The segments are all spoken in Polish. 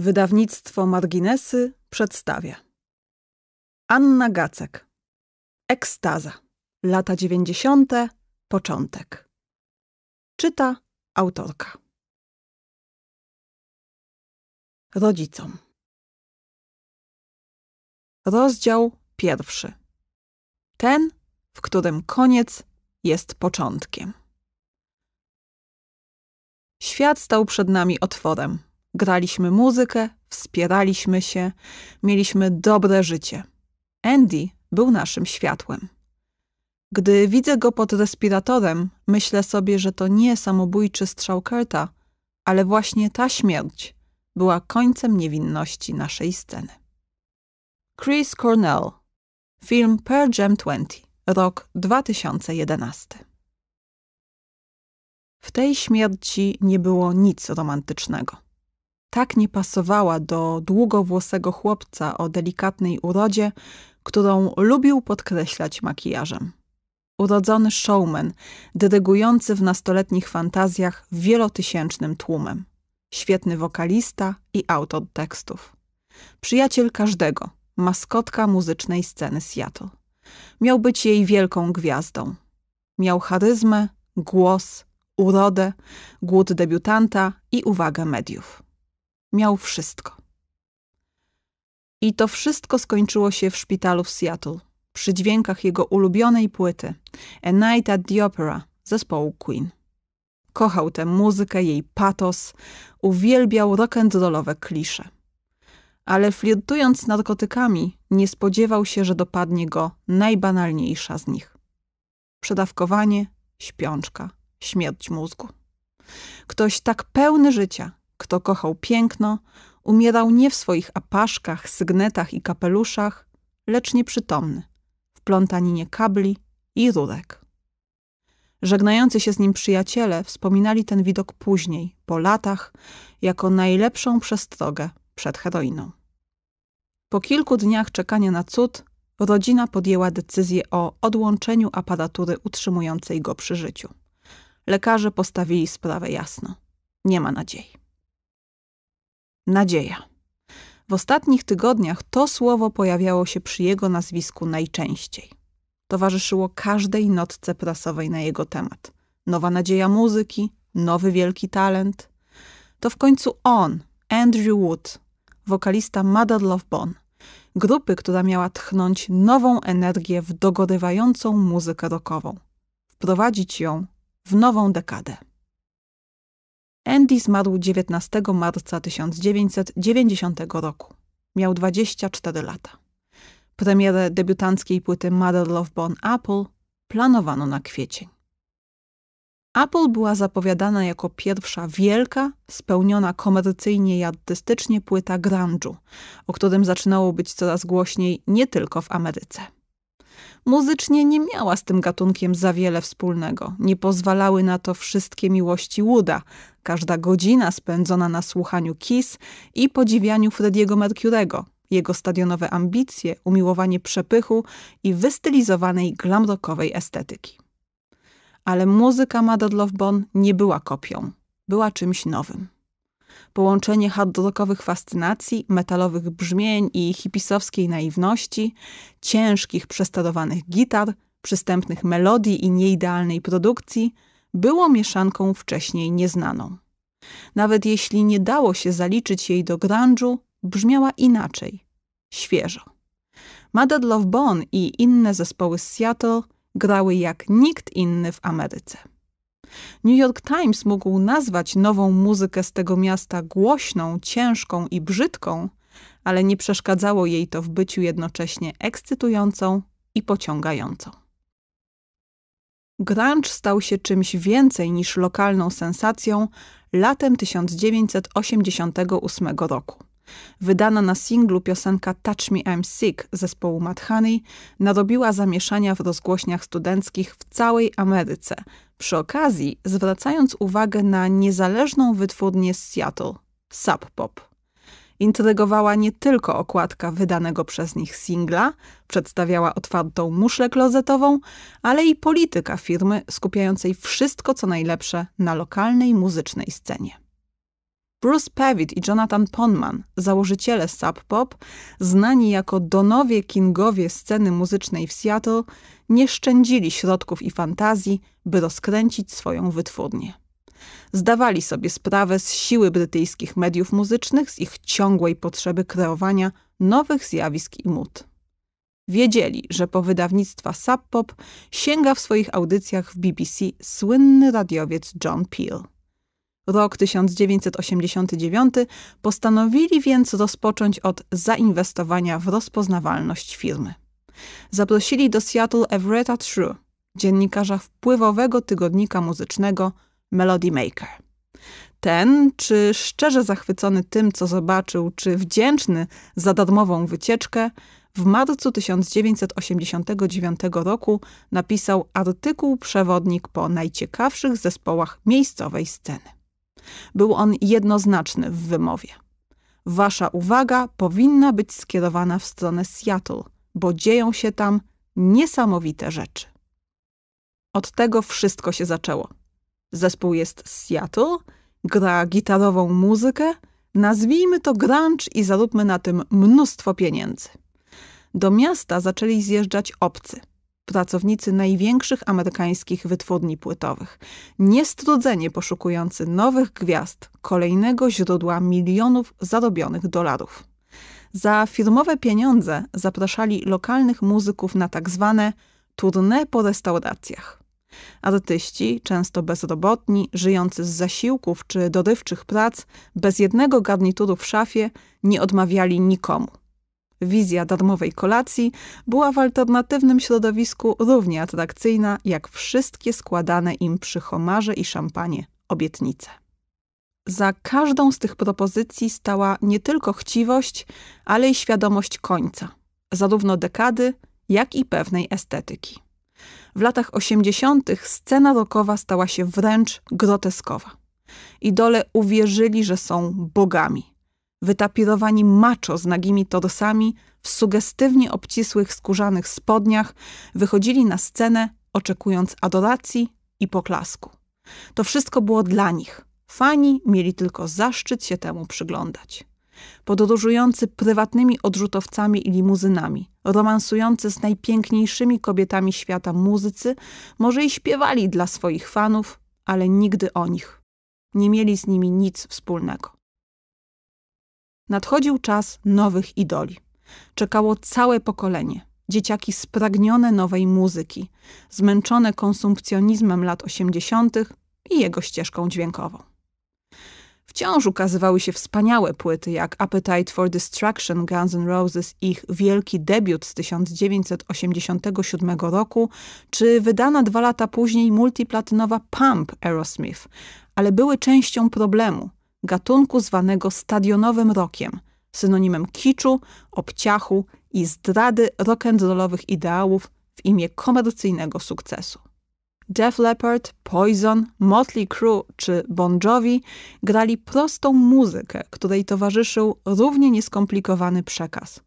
Wydawnictwo Marginesy przedstawia Anna Gacek Ekstaza Lata dziewięćdziesiąte Początek Czyta autorka Rodzicom Rozdział pierwszy Ten, w którym koniec jest początkiem Świat stał przed nami otworem – graliśmy muzykę, wspieraliśmy się, mieliśmy dobre życie. Andy był naszym światłem. Gdy widzę go pod respiratorem, myślę sobie, że to nie samobójczy strzał Kurta, ale właśnie ta śmierć była końcem niewinności naszej sceny. Chris Cornell Film Pearl Jam 20, rok 2011 W tej śmierci nie było nic romantycznego tak nie pasowała do długowłosego chłopca o delikatnej urodzie, którą lubił podkreślać makijażem. Urodzony showman, dyrygujący w nastoletnich fantazjach wielotysięcznym tłumem. Świetny wokalista i autor tekstów. Przyjaciel każdego, maskotka muzycznej sceny Seattle. Miał być jej wielką gwiazdą. Miał charyzmę, głos, urodę, głód debiutanta i uwagę mediów. Miał wszystko. I to wszystko skończyło się w szpitalu w Seattle, przy dźwiękach jego ulubionej płyty A Night at the Opera zespołu Queen. Kochał tę muzykę, jej patos, uwielbiał rock'n'rollowe klisze. Ale flirtując z narkotykami, nie spodziewał się, że dopadnie go najbanalniejsza z nich. Przedawkowanie, śpiączka, śmierć mózgu. Ktoś tak pełny życia, kto kochał piękno, umierał nie w swoich apaszkach, sygnetach i kapeluszach, lecz nieprzytomny, w plątaninie kabli i rurek. Żegnający się z nim przyjaciele wspominali ten widok później, po latach, jako najlepszą przestrogę przed heroiną. Po kilku dniach czekania na cud, rodzina podjęła decyzję o odłączeniu aparatury utrzymującej go przy życiu. Lekarze postawili sprawę jasno. Nie ma nadziei. Nadzieja. W ostatnich tygodniach to słowo pojawiało się przy jego nazwisku najczęściej. Towarzyszyło każdej notce prasowej na jego temat. Nowa nadzieja muzyki, nowy wielki talent. To w końcu on, Andrew Wood, wokalista Mother Love Bone, grupy, która miała tchnąć nową energię w dogorywającą muzykę rockową, wprowadzić ją w nową dekadę. Andy zmarł 19 marca 1990 roku. Miał 24 lata. Premierę debiutanckiej płyty Mother Love Bone Apple planowano na kwiecień. Apple była zapowiadana jako pierwsza wielka, spełniona komercyjnie i artystycznie płyta grunge'u, o którym zaczynało być coraz głośniej nie tylko w Ameryce muzycznie nie miała z tym gatunkiem za wiele wspólnego. Nie pozwalały na to wszystkie miłości Wooda, każda godzina spędzona na słuchaniu Kiss i podziwianiu Frediego Mercurego, jego stadionowe ambicje, umiłowanie przepychu i wystylizowanej glamrockowej estetyki. Ale muzyka Mad Love Bon nie była kopią, była czymś nowym połączenie rockowych fascynacji, metalowych brzmień i hipisowskiej naiwności, ciężkich, przestarowanych gitar, przystępnych melodii i nieidealnej produkcji, było mieszanką wcześniej nieznaną. Nawet jeśli nie dało się zaliczyć jej do grunge'u, brzmiała inaczej, świeżo. Mother Love Bone i inne zespoły z Seattle grały jak nikt inny w Ameryce. New York Times mógł nazwać nową muzykę z tego miasta głośną, ciężką i brzydką, ale nie przeszkadzało jej to w byciu jednocześnie ekscytującą i pociągającą. Grunge stał się czymś więcej niż lokalną sensacją latem 1988 roku. Wydana na singlu piosenka Touch Me I'm Sick zespołu Mad narobiła zamieszania w rozgłośniach studenckich w całej Ameryce, przy okazji zwracając uwagę na niezależną wytwórnię z Seattle, Sub Pop. Intrygowała nie tylko okładka wydanego przez nich singla, przedstawiała otwartą muszlę klozetową, ale i polityka firmy skupiającej wszystko co najlepsze na lokalnej muzycznej scenie. Bruce Pavitt i Jonathan Ponman, założyciele Sub Pop, znani jako donowie kingowie sceny muzycznej w Seattle, nie szczędzili środków i fantazji, by rozkręcić swoją wytwórnię. Zdawali sobie sprawę z siły brytyjskich mediów muzycznych, z ich ciągłej potrzeby kreowania nowych zjawisk i mód. Wiedzieli, że po wydawnictwa Sub Pop sięga w swoich audycjach w BBC słynny radiowiec John Peel rok 1989, postanowili więc rozpocząć od zainwestowania w rozpoznawalność firmy. Zaprosili do Seattle Everetta True, dziennikarza wpływowego tygodnika muzycznego Melody Maker. Ten, czy szczerze zachwycony tym, co zobaczył, czy wdzięczny za darmową wycieczkę, w marcu 1989 roku napisał artykuł przewodnik po najciekawszych zespołach miejscowej sceny. Był on jednoznaczny w wymowie. Wasza uwaga powinna być skierowana w stronę Seattle, bo dzieją się tam niesamowite rzeczy. Od tego wszystko się zaczęło. Zespół jest z Seattle, gra gitarową muzykę, nazwijmy to grunge i zaróbmy na tym mnóstwo pieniędzy. Do miasta zaczęli zjeżdżać obcy – pracownicy największych amerykańskich wytwórni płytowych. Niestrudzenie poszukujący nowych gwiazd, kolejnego źródła milionów zarobionych dolarów. Za firmowe pieniądze zapraszali lokalnych muzyków na tak zwane tournée po restauracjach. Artyści, często bezrobotni, żyjący z zasiłków czy dorywczych prac, bez jednego garnituru w szafie, nie odmawiali nikomu. Wizja darmowej kolacji była w alternatywnym środowisku równie atrakcyjna jak wszystkie składane im przy homarze i szampanie obietnice. Za każdą z tych propozycji stała nie tylko chciwość, ale i świadomość końca, zarówno dekady, jak i pewnej estetyki. W latach 80. scena rockowa stała się wręcz groteskowa. Idole uwierzyli, że są bogami – wytapirowani maczo z nagimi torsami, w sugestywnie obcisłych skórzanych spodniach, wychodzili na scenę, oczekując adoracji i poklasku. To wszystko było dla nich. Fani mieli tylko zaszczyt się temu przyglądać. Podróżujący prywatnymi odrzutowcami i limuzynami, romansujący z najpiękniejszymi kobietami świata muzycy, może i śpiewali dla swoich fanów, ale nigdy o nich. Nie mieli z nimi nic wspólnego. Nadchodził czas nowych idoli. Czekało całe pokolenie. Dzieciaki spragnione nowej muzyki, zmęczone konsumpcjonizmem lat 80. i jego ścieżką dźwiękową. Wciąż ukazywały się wspaniałe płyty jak Appetite for Destruction Guns N' Roses, ich wielki debiut z 1987 roku, czy wydana dwa lata później multiplatynowa Pump Aerosmith, ale były częścią problemu, gatunku zwanego stadionowym rokiem, synonimem kiczu, obciachu i zdrady rock'n'rollowych ideałów w imię komercyjnego sukcesu. Def Leppard, Poison, Motley Crue czy Bon Jovi grali prostą muzykę, której towarzyszył równie nieskomplikowany przekaz.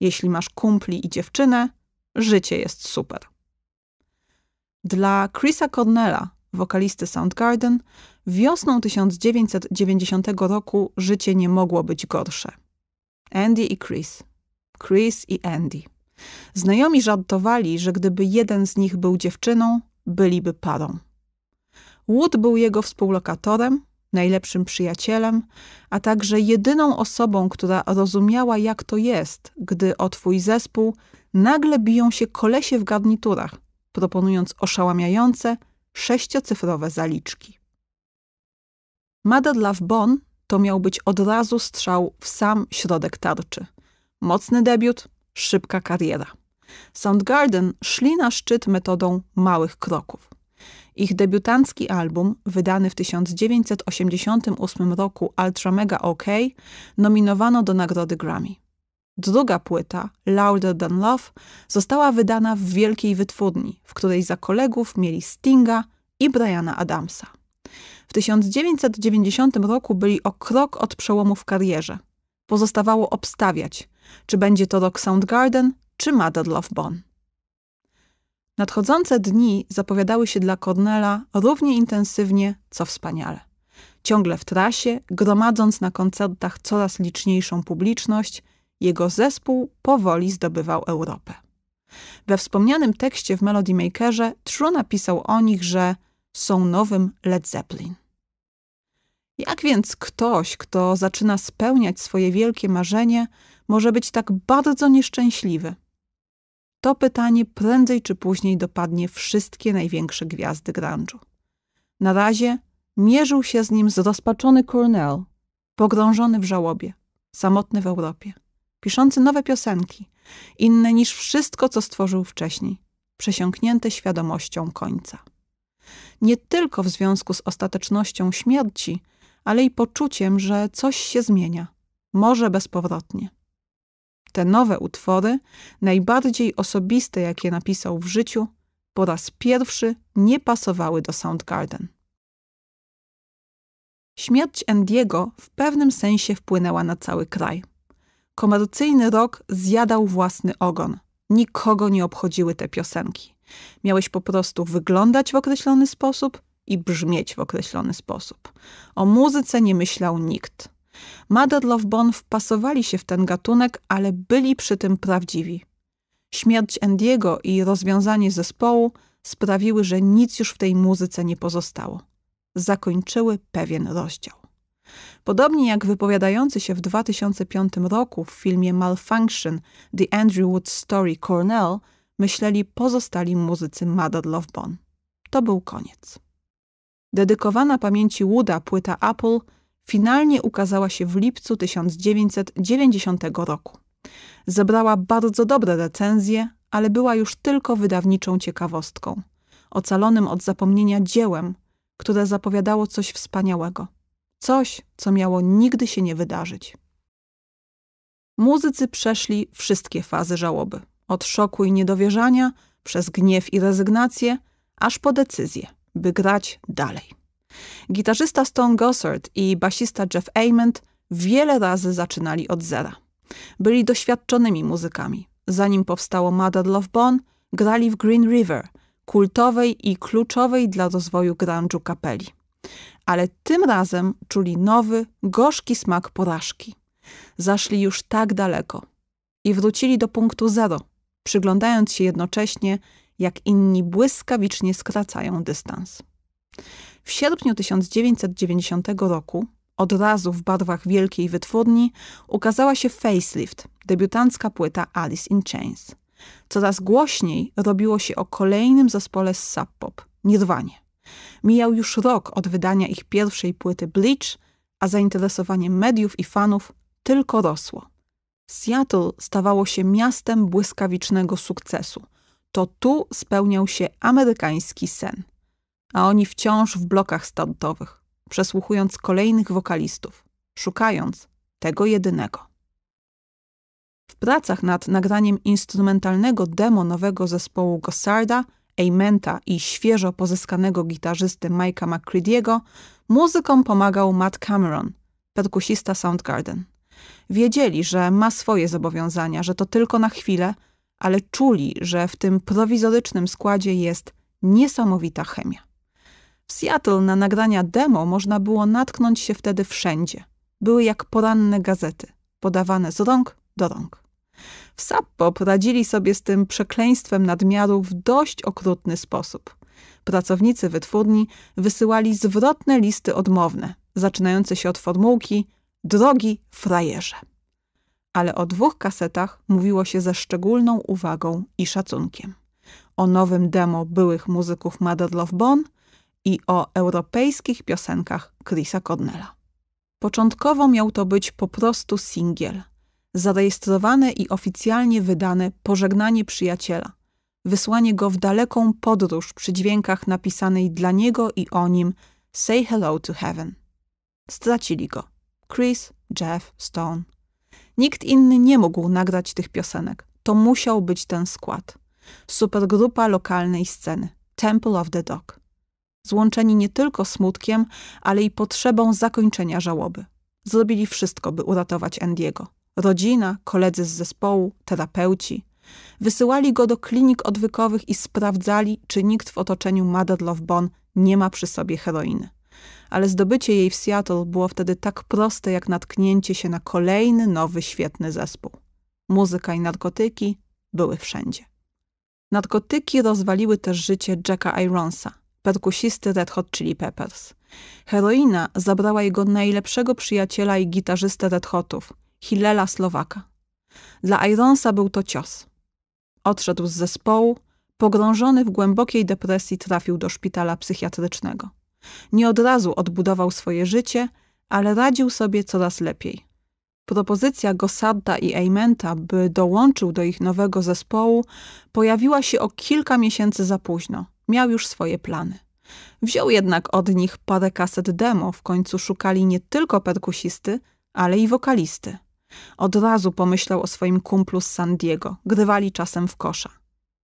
Jeśli masz kumpli i dziewczynę, życie jest super. Dla Chrisa Cornella wokalisty Soundgarden, wiosną 1990 roku życie nie mogło być gorsze. Andy i Chris. Chris i Andy. Znajomi żartowali, że gdyby jeden z nich był dziewczyną, byliby parą. Wood był jego współlokatorem, najlepszym przyjacielem, a także jedyną osobą, która rozumiała, jak to jest, gdy o twój zespół nagle biją się kolesie w garniturach, proponując oszałamiające, sześciocyfrowe zaliczki. Love Bon to miał być od razu strzał w sam środek tarczy. Mocny debiut, szybka kariera. Soundgarden szli na szczyt metodą małych kroków. Ich debiutancki album, wydany w 1988 roku Ultra Mega OK, nominowano do nagrody Grammy. Druga płyta, Louder Than Love, została wydana w wielkiej wytwórni, w której za kolegów mieli Stinga i Briana Adamsa. W 1990 roku byli o krok od przełomu w karierze. Pozostawało obstawiać, czy będzie to Rock Soundgarden, czy Mother Love Bone. Nadchodzące dni zapowiadały się dla Cornela równie intensywnie, co wspaniale. Ciągle w trasie, gromadząc na koncertach coraz liczniejszą publiczność – jego zespół powoli zdobywał Europę. We wspomnianym tekście w Melody Makerze True napisał o nich, że są nowym Led Zeppelin. Jak więc ktoś, kto zaczyna spełniać swoje wielkie marzenie, może być tak bardzo nieszczęśliwy? To pytanie prędzej czy później dopadnie wszystkie największe gwiazdy grunge'u. Na razie mierzył się z nim zrozpaczony Cornell, pogrążony w żałobie, samotny w Europie piszący nowe piosenki, inne niż wszystko, co stworzył wcześniej, przesiąknięte świadomością końca. Nie tylko w związku z ostatecznością śmierci, ale i poczuciem, że coś się zmienia, może bezpowrotnie. Te nowe utwory, najbardziej osobiste, jakie napisał w życiu, po raz pierwszy nie pasowały do Soundgarden. Śmierć Andiego w pewnym sensie wpłynęła na cały kraj. Komercyjny rok zjadał własny ogon. Nikogo nie obchodziły te piosenki. Miałeś po prostu wyglądać w określony sposób i brzmieć w określony sposób. O muzyce nie myślał nikt. Mother Love Bone wpasowali się w ten gatunek, ale byli przy tym prawdziwi. Śmierć Andiego i rozwiązanie zespołu sprawiły, że nic już w tej muzyce nie pozostało. Zakończyły pewien rozdział. Podobnie jak wypowiadający się w 2005 roku w filmie Malfunction The Andrew Wood Story Cornell myśleli pozostali muzycy Mother Love Bone. To był koniec. Dedykowana pamięci Wooda płyta Apple finalnie ukazała się w lipcu 1990 roku. Zebrała bardzo dobre recenzje, ale była już tylko wydawniczą ciekawostką, ocalonym od zapomnienia dziełem, które zapowiadało coś wspaniałego – Coś, co miało nigdy się nie wydarzyć. Muzycy przeszli wszystkie fazy żałoby. Od szoku i niedowierzania, przez gniew i rezygnację, aż po decyzję, by grać dalej. Gitarzysta Stone Gossard i basista Jeff Ament wiele razy zaczynali od zera. Byli doświadczonymi muzykami. Zanim powstało Mother Love Bone, grali w Green River, kultowej i kluczowej dla rozwoju grunge'u kapeli. Ale tym razem czuli nowy, gorzki smak porażki. Zaszli już tak daleko i wrócili do punktu zero, przyglądając się jednocześnie, jak inni błyskawicznie skracają dystans. W sierpniu 1990 roku, od razu w barwach wielkiej wytwórni, ukazała się Facelift, debiutancka płyta Alice in Chains. Coraz głośniej robiło się o kolejnym zespole z subpop, Nirwanie. Mijał już rok od wydania ich pierwszej płyty Bleach, a zainteresowanie mediów i fanów tylko rosło. Seattle stawało się miastem błyskawicznego sukcesu. To tu spełniał się amerykański sen. A oni wciąż w blokach startowych, przesłuchując kolejnych wokalistów, szukając tego jedynego. W pracach nad nagraniem instrumentalnego demo nowego zespołu Gossarda Amenta i świeżo pozyskanego gitarzysty Mike'a McCready'ego, muzykom pomagał Matt Cameron, perkusista Soundgarden. Wiedzieli, że ma swoje zobowiązania, że to tylko na chwilę, ale czuli, że w tym prowizorycznym składzie jest niesamowita chemia. W Seattle na nagrania demo można było natknąć się wtedy wszędzie. Były jak poranne gazety, podawane z rąk do rąk. W Sappo poradzili sobie z tym przekleństwem nadmiaru w dość okrutny sposób. Pracownicy wytwórni wysyłali zwrotne listy odmowne, zaczynające się od formułki drogi frajerze. Ale o dwóch kasetach mówiło się ze szczególną uwagą i szacunkiem. O nowym demo byłych muzyków Mother Love Bone i o europejskich piosenkach Chrisa Cornella. Początkowo miał to być po prostu singiel – zarejestrowane i oficjalnie wydane pożegnanie przyjaciela, wysłanie go w daleką podróż przy dźwiękach napisanej dla niego i o nim Say Hello to Heaven. Stracili go. Chris, Jeff, Stone. Nikt inny nie mógł nagrać tych piosenek. To musiał być ten skład. Supergrupa lokalnej sceny. Temple of the Dog. Złączeni nie tylko smutkiem, ale i potrzebą zakończenia żałoby. Zrobili wszystko, by uratować Andiego. Rodzina, koledzy z zespołu, terapeuci. Wysyłali go do klinik odwykowych i sprawdzali, czy nikt w otoczeniu Mother Love Bon nie ma przy sobie heroiny. Ale zdobycie jej w Seattle było wtedy tak proste, jak natknięcie się na kolejny nowy, świetny zespół. Muzyka i narkotyki były wszędzie. Narkotyki rozwaliły też życie Jacka Ironsa, perkusisty Red Hot Chili Peppers. Heroina zabrała jego najlepszego przyjaciela i gitarzystę Red Hotów – Hillela Słowaka. Dla Ironsa był to cios. Odszedł z zespołu, pogrążony w głębokiej depresji trafił do szpitala psychiatrycznego. Nie od razu odbudował swoje życie, ale radził sobie coraz lepiej. Propozycja Gossarda i Eymenta, by dołączył do ich nowego zespołu, pojawiła się o kilka miesięcy za późno. Miał już swoje plany. Wziął jednak od nich parę kaset demo, w końcu szukali nie tylko perkusisty, ale i wokalisty. Od razu pomyślał o swoim kumplu z San Diego. Grywali czasem w kosza.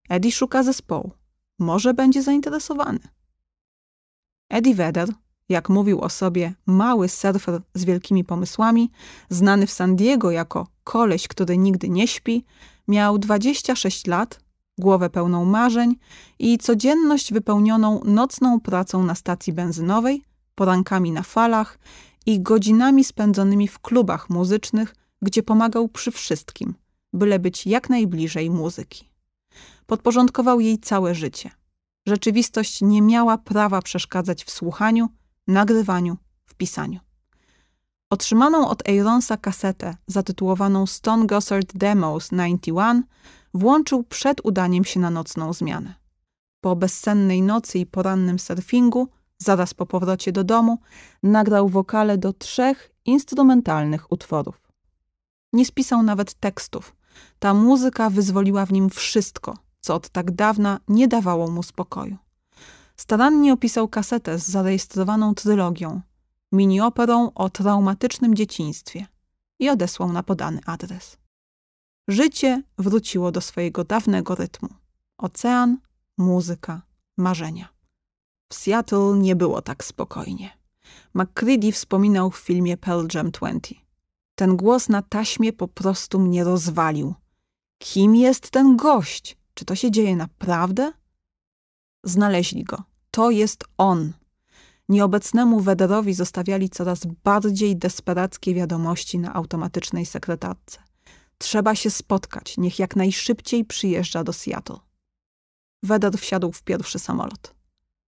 Eddie szuka zespołu. Może będzie zainteresowany. Eddie Vedder, jak mówił o sobie, mały surfer z wielkimi pomysłami, znany w San Diego jako koleś, który nigdy nie śpi, miał 26 lat, głowę pełną marzeń i codzienność wypełnioną nocną pracą na stacji benzynowej, porankami na falach i godzinami spędzonymi w klubach muzycznych, gdzie pomagał przy wszystkim, byle być jak najbliżej muzyki. Podporządkował jej całe życie. Rzeczywistość nie miała prawa przeszkadzać w słuchaniu, nagrywaniu, w pisaniu. Otrzymaną od Eironsa kasetę zatytułowaną Stone Gossard Demos 91 włączył przed udaniem się na nocną zmianę. Po bezsennej nocy i porannym surfingu, zaraz po powrocie do domu, nagrał wokale do trzech instrumentalnych utworów. Nie spisał nawet tekstów. Ta muzyka wyzwoliła w nim wszystko, co od tak dawna nie dawało mu spokoju. Starannie opisał kasetę z zarejestrowaną trylogią, minioperą o traumatycznym dzieciństwie i odesłał na podany adres. Życie wróciło do swojego dawnego rytmu. Ocean, muzyka, marzenia. W Seattle nie było tak spokojnie. McCready wspominał w filmie Pearl Jam 20. Ten głos na taśmie po prostu mnie rozwalił. Kim jest ten gość? Czy to się dzieje naprawdę? Znaleźli go. To jest on. Nieobecnemu Wederowi zostawiali coraz bardziej desperackie wiadomości na automatycznej sekretarce. Trzeba się spotkać, niech jak najszybciej przyjeżdża do Seattle. Weder wsiadł w pierwszy samolot.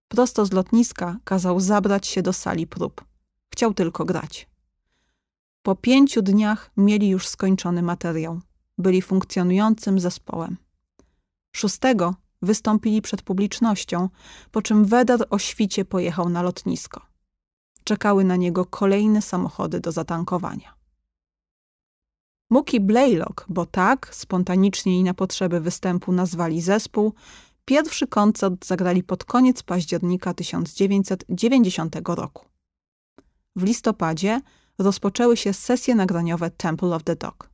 Prosto z lotniska kazał zabrać się do sali prób. Chciał tylko grać. Po pięciu dniach mieli już skończony materiał. Byli funkcjonującym zespołem. Szóstego wystąpili przed publicznością, po czym Wedar o świcie pojechał na lotnisko. Czekały na niego kolejne samochody do zatankowania. Muki Blaylock, bo tak, spontanicznie i na potrzeby występu nazwali zespół, pierwszy koncert zagrali pod koniec października 1990 roku. W listopadzie rozpoczęły się sesje nagraniowe Temple of the Dog.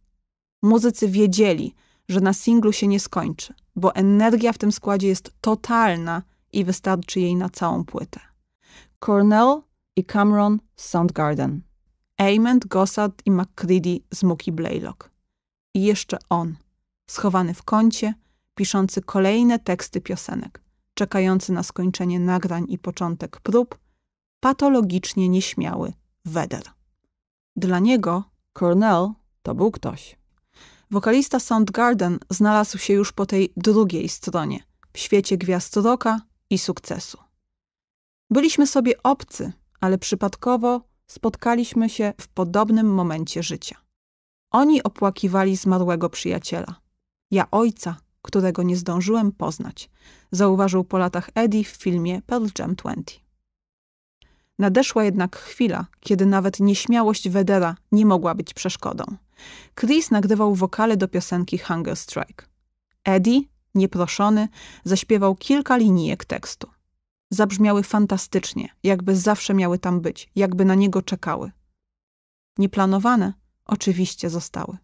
Muzycy wiedzieli, że na singlu się nie skończy, bo energia w tym składzie jest totalna i wystarczy jej na całą płytę. Cornell i Cameron z Soundgarden. Ament, Gossard i McCready z Muki Blaylock. I jeszcze on, schowany w kącie, piszący kolejne teksty piosenek, czekający na skończenie nagrań i początek prób, patologicznie nieśmiały Weder. Dla niego Cornell to był ktoś. Wokalista Soundgarden znalazł się już po tej drugiej stronie, w świecie gwiazd rocka i sukcesu. Byliśmy sobie obcy, ale przypadkowo spotkaliśmy się w podobnym momencie życia. Oni opłakiwali zmarłego przyjaciela. Ja ojca, którego nie zdążyłem poznać, zauważył po latach Eddie w filmie Pearl Jam 20. Nadeszła jednak chwila, kiedy nawet nieśmiałość Wedera nie mogła być przeszkodą. Chris nagrywał wokale do piosenki Hunger Strike. Eddie, nieproszony, zaśpiewał kilka linijek tekstu. Zabrzmiały fantastycznie, jakby zawsze miały tam być, jakby na niego czekały. Nieplanowane oczywiście zostały.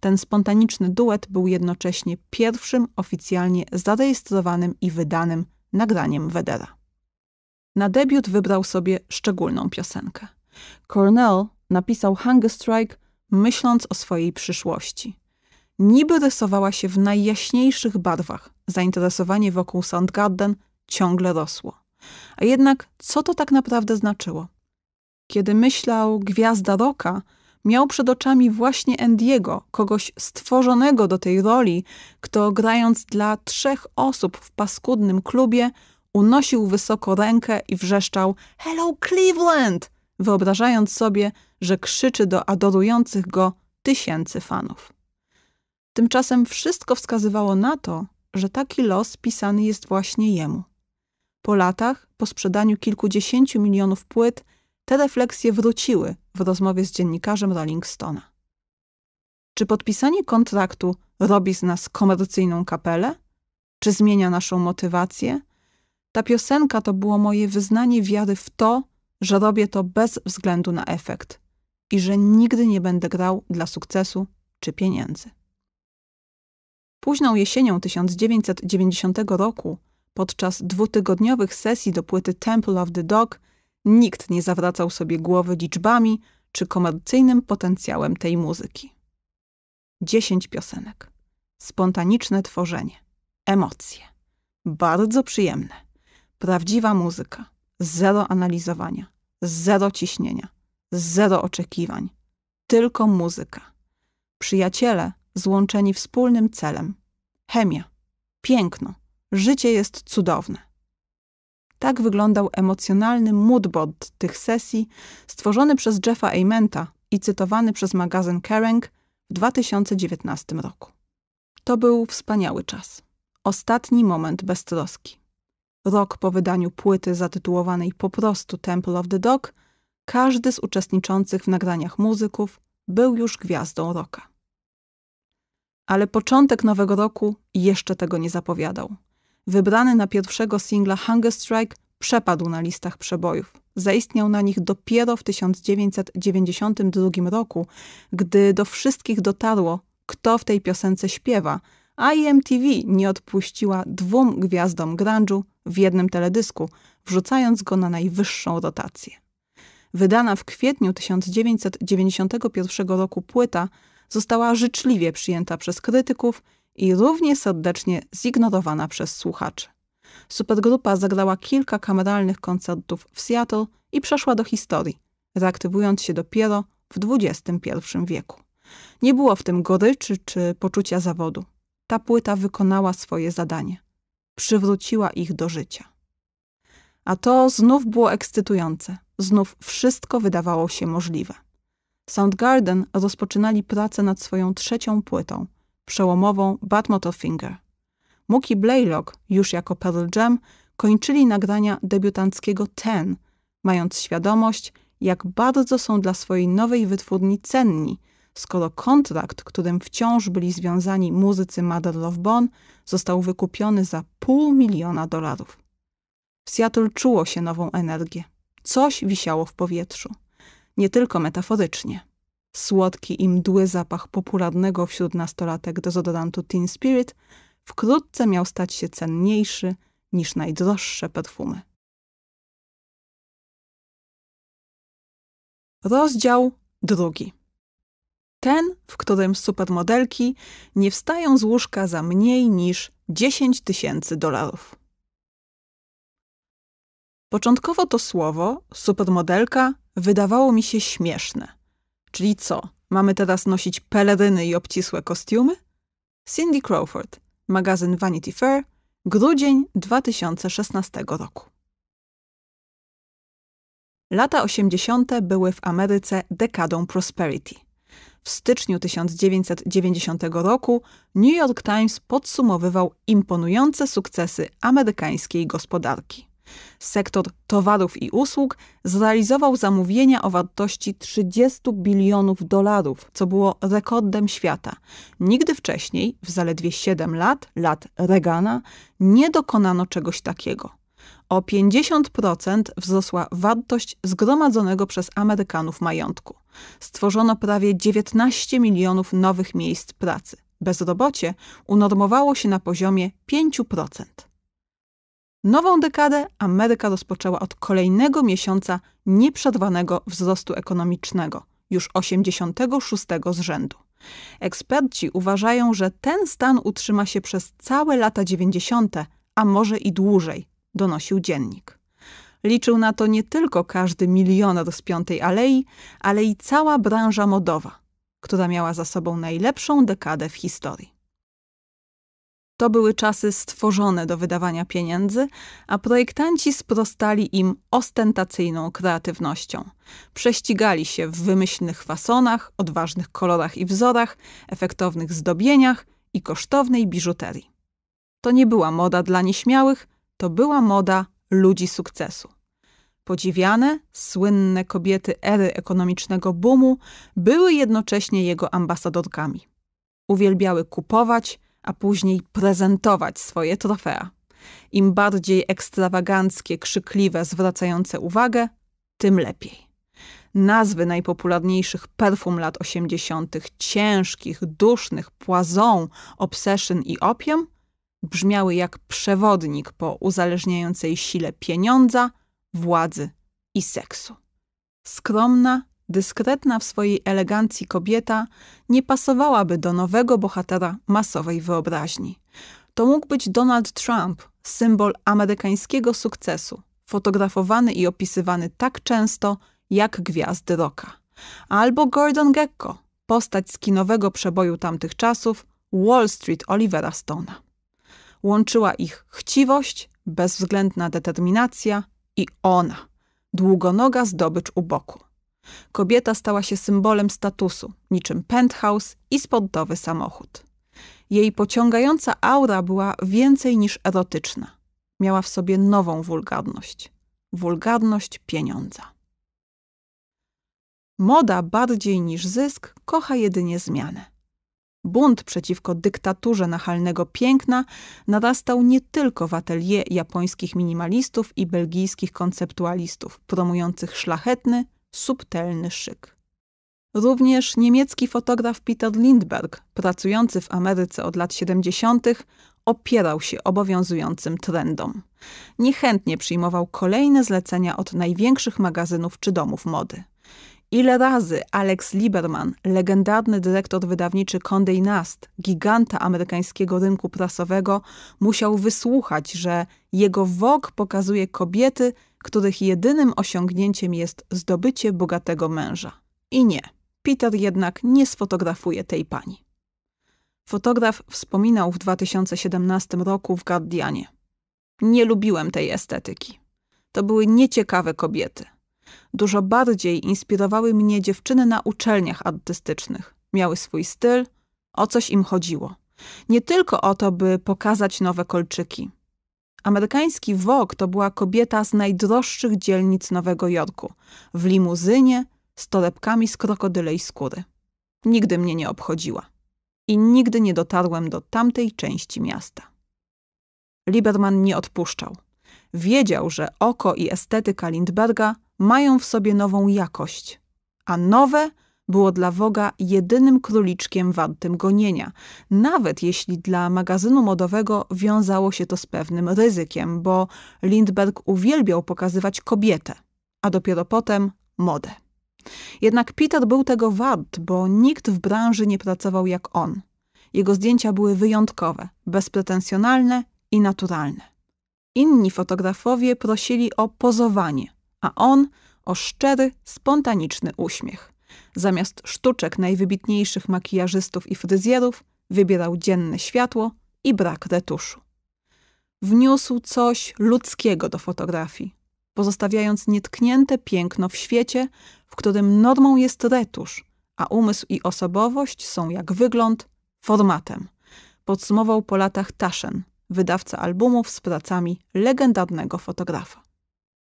Ten spontaniczny duet był jednocześnie pierwszym oficjalnie zarejestrowanym i wydanym nagraniem Wedera. Na debiut wybrał sobie szczególną piosenkę. Cornell napisał Hunger Strike myśląc o swojej przyszłości. Niby rysowała się w najjaśniejszych barwach. Zainteresowanie wokół Soundgarden ciągle rosło. A jednak co to tak naprawdę znaczyło? Kiedy myślał Gwiazda Roka, miał przed oczami właśnie Andiego, kogoś stworzonego do tej roli, kto grając dla trzech osób w paskudnym klubie Unosił wysoko rękę i wrzeszczał Hello Cleveland! wyobrażając sobie, że krzyczy do adorujących go tysięcy fanów. Tymczasem wszystko wskazywało na to, że taki los pisany jest właśnie jemu. Po latach, po sprzedaniu kilkudziesięciu milionów płyt, te refleksje wróciły w rozmowie z dziennikarzem Rolling Stone'a. Czy podpisanie kontraktu robi z nas komercyjną kapelę? Czy zmienia naszą motywację? Ta piosenka to było moje wyznanie wiary w to, że robię to bez względu na efekt i że nigdy nie będę grał dla sukcesu czy pieniędzy. Późną jesienią 1990 roku, podczas dwutygodniowych sesji do płyty Temple of the Dog, nikt nie zawracał sobie głowy liczbami czy komercyjnym potencjałem tej muzyki. Dziesięć piosenek. Spontaniczne tworzenie. Emocje. Bardzo przyjemne. Prawdziwa muzyka. Zero analizowania. Zero ciśnienia. Zero oczekiwań. Tylko muzyka. Przyjaciele złączeni wspólnym celem. Chemia. Piękno. Życie jest cudowne. Tak wyglądał emocjonalny moodboard tych sesji, stworzony przez Jeffa Amenta i cytowany przez magazyn Kerrang w 2019 roku. To był wspaniały czas. Ostatni moment beztroski rok po wydaniu płyty zatytułowanej po prostu Temple of the Dog, każdy z uczestniczących w nagraniach muzyków był już gwiazdą rocka. Ale początek nowego roku jeszcze tego nie zapowiadał. Wybrany na pierwszego singla Hunger Strike przepadł na listach przebojów. Zaistniał na nich dopiero w 1992 roku, gdy do wszystkich dotarło, kto w tej piosence śpiewa, a i MTV nie odpuściła dwóm gwiazdom grunge'u w jednym teledysku, wrzucając go na najwyższą rotację. Wydana w kwietniu 1991 roku płyta została życzliwie przyjęta przez krytyków i równie serdecznie zignorowana przez słuchaczy. Supergrupa zagrała kilka kameralnych koncertów w Seattle i przeszła do historii, reaktywując się dopiero w XXI wieku. Nie było w tym goryczy czy poczucia zawodu. Ta płyta wykonała swoje zadanie przywróciła ich do życia. A to znów było ekscytujące, znów wszystko wydawało się możliwe. Soundgarden rozpoczynali pracę nad swoją trzecią płytą, przełomową Bad Motor Finger. Muki Blaylock, już jako Pearl Jam, kończyli nagrania debiutanckiego Ten, mając świadomość, jak bardzo są dla swojej nowej wytwórni cenni skoro kontrakt, którym wciąż byli związani muzycy Mother Love Bone, został wykupiony za pół miliona dolarów. W Seattle czuło się nową energię. Coś wisiało w powietrzu. Nie tylko metaforycznie. Słodki i mdły zapach popularnego wśród nastolatek dezodorantu Teen Spirit wkrótce miał stać się cenniejszy niż najdroższe perfumy. Rozdział drugi ten, w którym supermodelki nie wstają z łóżka za mniej niż 10 tysięcy dolarów. Początkowo to słowo, supermodelka, wydawało mi się śmieszne. Czyli co, mamy teraz nosić peleryny i obcisłe kostiumy? Cindy Crawford, magazyn Vanity Fair, grudzień 2016 roku. Lata 80. były w Ameryce dekadą prosperity – w styczniu 1990 roku New York Times podsumowywał imponujące sukcesy amerykańskiej gospodarki. Sektor towarów i usług zrealizował zamówienia o wartości 30 bilionów dolarów, co było rekordem świata. Nigdy wcześniej, w zaledwie 7 lat, lat Reagana, nie dokonano czegoś takiego o 50% wzrosła wartość zgromadzonego przez Amerykanów majątku. Stworzono prawie 19 milionów nowych miejsc pracy. Bezrobocie unormowało się na poziomie 5%. Nową dekadę Ameryka rozpoczęła od kolejnego miesiąca nieprzerwanego wzrostu ekonomicznego, już 86 z rzędu. Eksperci uważają, że ten stan utrzyma się przez całe lata 90., a może i dłużej, donosił dziennik. Liczył na to nie tylko każdy milioner z Piątej Alei, ale i cała branża modowa, która miała za sobą najlepszą dekadę w historii. To były czasy stworzone do wydawania pieniędzy, a projektanci sprostali im ostentacyjną kreatywnością. Prześcigali się w wymyślnych fasonach, odważnych kolorach i wzorach, efektownych zdobieniach i kosztownej biżuterii. To nie była moda dla nieśmiałych, to była moda ludzi sukcesu. Podziwiane, słynne kobiety ery ekonomicznego boomu były jednocześnie jego ambasadorkami. Uwielbiały kupować, a później prezentować swoje trofea. Im bardziej ekstrawaganckie, krzykliwe, zwracające uwagę, tym lepiej nazwy najpopularniejszych perfum lat 80., ciężkich, dusznych, Poison, Obsession i Opium, brzmiały jak przewodnik po uzależniającej sile pieniądza, władzy i seksu. Skromna, dyskretna w swojej elegancji kobieta nie pasowałaby do nowego bohatera masowej wyobraźni. To mógł być Donald Trump, symbol amerykańskiego sukcesu, fotografowany i opisywany tak często jak gwiazdy rocka. Albo Gordon Gekko, postać z kinowego przeboju tamtych czasów, Wall Street Olivera Stone'a. Łączyła ich chciwość, bezwzględna determinacja i ona, długonoga zdobycz u boku. Kobieta stała się symbolem statusu, niczym penthouse i sportowy samochód. Jej pociągająca aura była więcej niż erotyczna. Miała w sobie nową wulgarność. Wulgarność pieniądza. Moda bardziej niż zysk kocha jedynie zmianę. Bunt przeciwko dyktaturze nachalnego piękna narastał nie tylko w atelier japońskich minimalistów i belgijskich konceptualistów, promujących szlachetny, subtelny szyk. Również niemiecki fotograf Peter Lindberg, pracujący w Ameryce od lat 70., opierał się obowiązującym trendom. Niechętnie przyjmował kolejne zlecenia od największych magazynów czy domów mody. Ile razy Alex Lieberman, legendarny dyrektor wydawniczy Condé Nast, giganta amerykańskiego rynku prasowego, musiał wysłuchać, że jego Vogue pokazuje kobiety, których jedynym osiągnięciem jest zdobycie bogatego męża. I nie, Peter jednak nie sfotografuje tej pani. Fotograf wspominał w 2017 roku w Guardianie. Nie lubiłem tej estetyki. To były nieciekawe kobiety – Dużo bardziej inspirowały mnie dziewczyny na uczelniach artystycznych. Miały swój styl, o coś im chodziło. Nie tylko o to, by pokazać nowe kolczyki. Amerykański Vogue to była kobieta z najdroższych dzielnic Nowego Jorku, w limuzynie, z torebkami z krokodylej skóry. Nigdy mnie nie obchodziła. I nigdy nie dotarłem do tamtej części miasta. Lieberman nie odpuszczał. Wiedział, że oko i estetyka Lindberga mają w sobie nową jakość, a nowe było dla Woga jedynym króliczkiem wartym gonienia, nawet jeśli dla magazynu modowego wiązało się to z pewnym ryzykiem, bo Lindberg uwielbiał pokazywać kobietę, a dopiero potem modę. Jednak Peter był tego wart, bo nikt w branży nie pracował jak on. Jego zdjęcia były wyjątkowe, bezpretensjonalne i naturalne. Inni fotografowie prosili o pozowanie, a on o szczery, spontaniczny uśmiech. Zamiast sztuczek najwybitniejszych makijażystów i fryzjerów wybierał dzienne światło i brak retuszu. Wniósł coś ludzkiego do fotografii, pozostawiając nietknięte piękno w świecie, w którym normą jest retusz, a umysł i osobowość są jak wygląd formatem. Podsumował po latach Taschen, wydawca albumów z pracami legendarnego fotografa.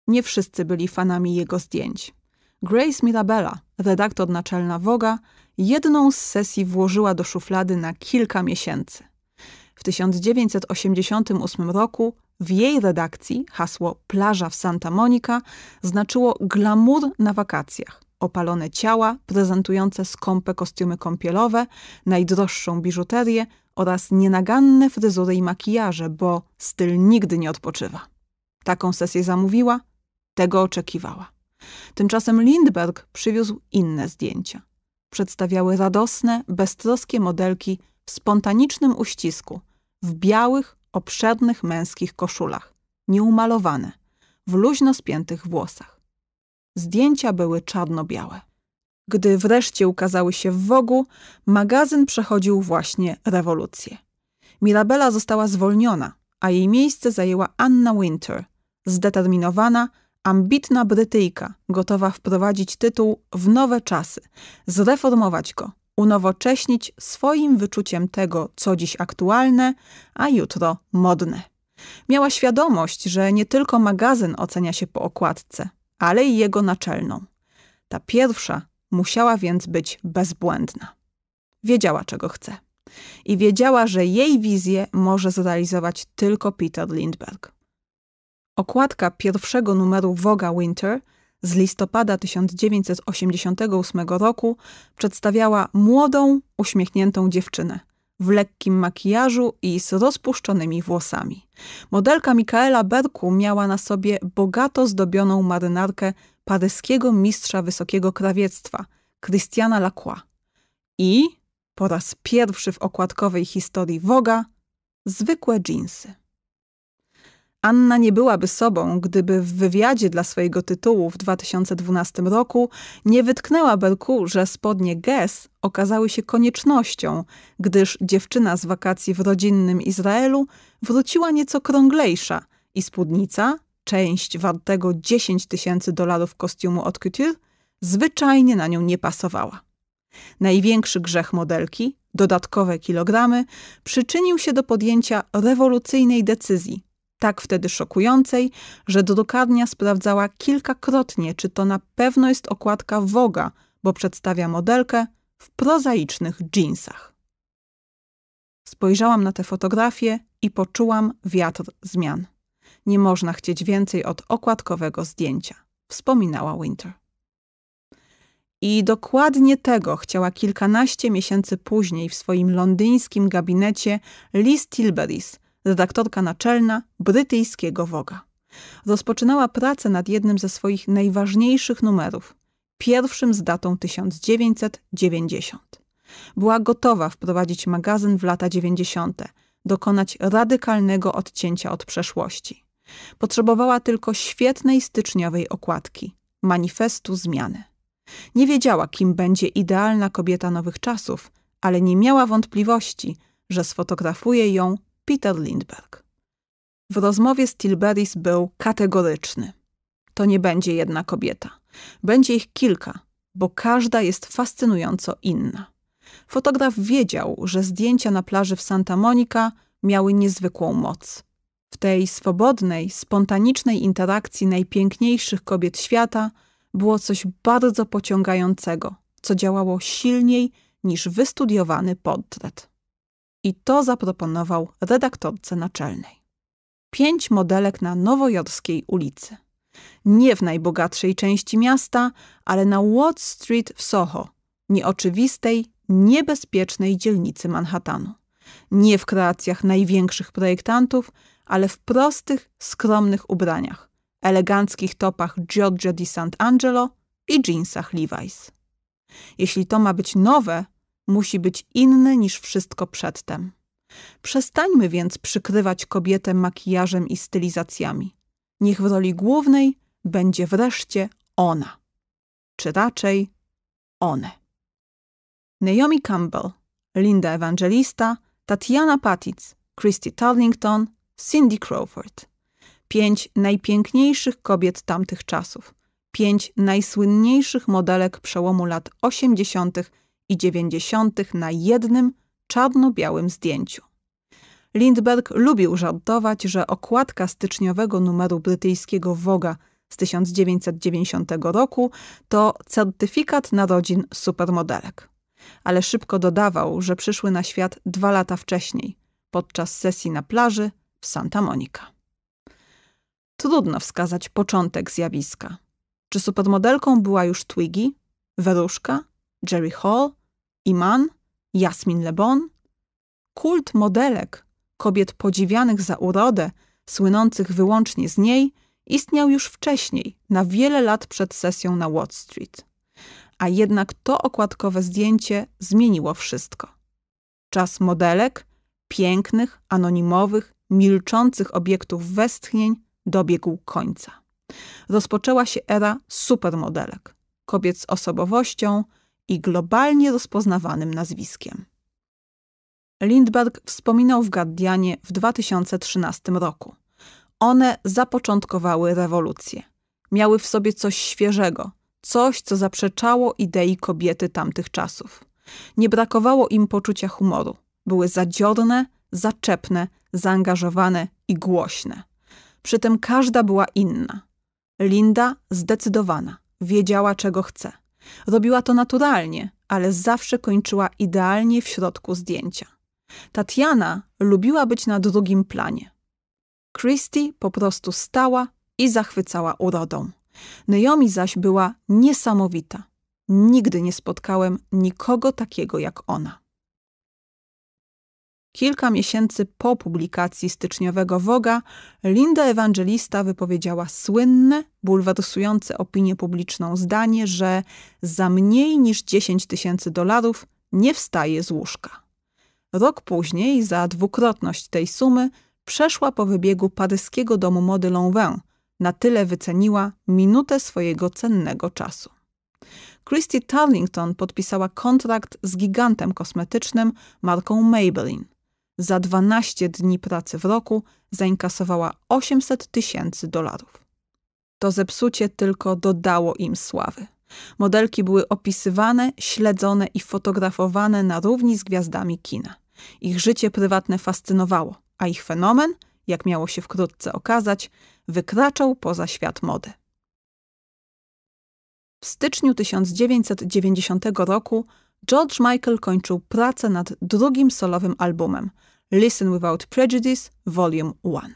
Nie wszyscy byli fanami jego zdjęć. Grace Mirabella, redaktor naczelna Woga, jedną z sesji włożyła do szuflady na kilka miesięcy. W 1988 roku w jej redakcji hasło Plaża w Santa Monica znaczyło glamour na wakacjach, opalone ciała prezentujące skąpe kostiumy kąpielowe, najdroższą biżuterię oraz nienaganne fryzury i makijaże, bo styl nigdy nie odpoczywa. Taką sesję zamówiła tego oczekiwała. Tymczasem Lindberg przywiózł inne zdjęcia. Przedstawiały radosne, beztroskie modelki w spontanicznym uścisku, w białych, obszernych męskich koszulach, nieumalowane, w luźno spiętych włosach. Zdjęcia były czarno-białe. Gdy wreszcie ukazały się w Wogu, magazyn przechodził właśnie rewolucję. Mirabella została zwolniona, a jej miejsce zajęła Anna Winter, zdeterminowana, ambitna Brytyjka, gotowa wprowadzić tytuł w nowe czasy, zreformować go, unowocześnić swoim wyczuciem tego, co dziś aktualne, a jutro modne. Miała świadomość, że nie tylko magazyn ocenia się po okładce, ale i jego naczelną. Ta pierwsza musiała więc być bezbłędna. Wiedziała, czego chce. I wiedziała, że jej wizję może zrealizować tylko Peter Lindbergh. Okładka pierwszego numeru Voga Winter z listopada 1988 roku przedstawiała młodą, uśmiechniętą dziewczynę w lekkim makijażu i z rozpuszczonymi włosami. Modelka Michaela Berku miała na sobie bogato zdobioną marynarkę paryskiego mistrza wysokiego krawiectwa, Christiana Lacroix. I, po raz pierwszy w okładkowej historii Voga zwykłe dżinsy. Anna nie byłaby sobą, gdyby w wywiadzie dla swojego tytułu w 2012 roku nie wytknęła Berku, że spodnie Guess okazały się koniecznością, gdyż dziewczyna z wakacji w rodzinnym Izraelu wróciła nieco krąglejsza i spódnica, część wartego 10 tysięcy dolarów kostiumu od couture, zwyczajnie na nią nie pasowała. Największy grzech modelki, dodatkowe kilogramy, przyczynił się do podjęcia rewolucyjnej decyzji tak wtedy szokującej, że drukarnia sprawdzała kilkakrotnie, czy to na pewno jest okładka Woga, bo przedstawia modelkę w prozaicznych dżinsach. Spojrzałam na te fotografie i poczułam wiatr zmian. Nie można chcieć więcej od okładkowego zdjęcia, wspominała Winter. I dokładnie tego chciała kilkanaście miesięcy później w swoim londyńskim gabinecie Liz Tilberis, redaktorka naczelna brytyjskiego Woga. Rozpoczynała pracę nad jednym ze swoich najważniejszych numerów, pierwszym z datą 1990. Była gotowa wprowadzić magazyn w lata 90., dokonać radykalnego odcięcia od przeszłości. Potrzebowała tylko świetnej styczniowej okładki, manifestu zmiany. Nie wiedziała, kim będzie idealna kobieta nowych czasów, ale nie miała wątpliwości, że sfotografuje ją Peter Lindbergh. W rozmowie z Tilberis był kategoryczny. To nie będzie jedna kobieta. Będzie ich kilka, bo każda jest fascynująco inna. Fotograf wiedział, że zdjęcia na plaży w Santa Monica miały niezwykłą moc. W tej swobodnej, spontanicznej interakcji najpiękniejszych kobiet świata było coś bardzo pociągającego, co działało silniej niż wystudiowany portret i to zaproponował redaktorce naczelnej. Pięć modelek na nowojorskiej ulicy. Nie w najbogatszej części miasta, ale na Wall Street w Soho, nieoczywistej, niebezpiecznej dzielnicy Manhattanu. Nie w kreacjach największych projektantów, ale w prostych, skromnych ubraniach, eleganckich topach Giorgio di Sant'Angelo i jeansach Levi's. Jeśli to ma być nowe, musi być inny niż wszystko przedtem. Przestańmy więc przykrywać kobietę makijażem i stylizacjami. Niech w roli głównej będzie wreszcie ona. Czy raczej one. Naomi Campbell, Linda Ewangelista, Tatiana Patitz, Christy Turlington, Cindy Crawford. Pięć najpiękniejszych kobiet tamtych czasów. Pięć najsłynniejszych modelek przełomu lat 80 i 90. na jednym czarno-białym zdjęciu. Lindbergh lubił żartować, że okładka styczniowego numeru brytyjskiego Voga z 1990 roku to certyfikat narodzin supermodelek. Ale szybko dodawał, że przyszły na świat dwa lata wcześniej, podczas sesji na plaży w Santa Monica. Trudno wskazać początek zjawiska. Czy supermodelką była już Twiggy, Weruszka, Jerry Hall – Iman, Jasmin Lebon. Kult modelek, kobiet podziwianych za urodę, słynących wyłącznie z niej, istniał już wcześniej, na wiele lat przed sesją na Wall Street. A jednak to okładkowe zdjęcie zmieniło wszystko. Czas modelek, pięknych, anonimowych, milczących obiektów westchnień dobiegł końca. Rozpoczęła się era supermodelek, kobiet z osobowością, i globalnie rozpoznawanym nazwiskiem. Lindbergh wspominał w Guardianie w 2013 roku. One zapoczątkowały rewolucję. Miały w sobie coś świeżego, coś, co zaprzeczało idei kobiety tamtych czasów. Nie brakowało im poczucia humoru. Były zadziorne, zaczepne, zaangażowane i głośne. Przy tym każda była inna. Linda zdecydowana, wiedziała czego chce – Robiła to naturalnie, ale zawsze kończyła idealnie w środku zdjęcia. Tatiana lubiła być na drugim planie. Christie po prostu stała i zachwycała urodą. Naomi zaś była niesamowita. Nigdy nie spotkałem nikogo takiego jak ona. Kilka miesięcy po publikacji styczniowego Woga, Linda Ewangelista wypowiedziała słynne, bulwersujące opinię publiczną zdanie, że za mniej niż 10 tysięcy dolarów nie wstaje z łóżka. Rok później za dwukrotność tej sumy przeszła po wybiegu paryskiego domu mody Lanvin. Na tyle wyceniła minutę swojego cennego czasu. Christy Tarlington podpisała kontrakt z gigantem kosmetycznym marką Maybelline za 12 dni pracy w roku zainkasowała 800 tysięcy dolarów. To zepsucie tylko dodało im sławy. Modelki były opisywane, śledzone i fotografowane na równi z gwiazdami kina. Ich życie prywatne fascynowało, a ich fenomen, jak miało się wkrótce okazać, wykraczał poza świat mody. W styczniu 1990 roku George Michael kończył pracę nad drugim solowym albumem Listen Without Prejudice Volume 1.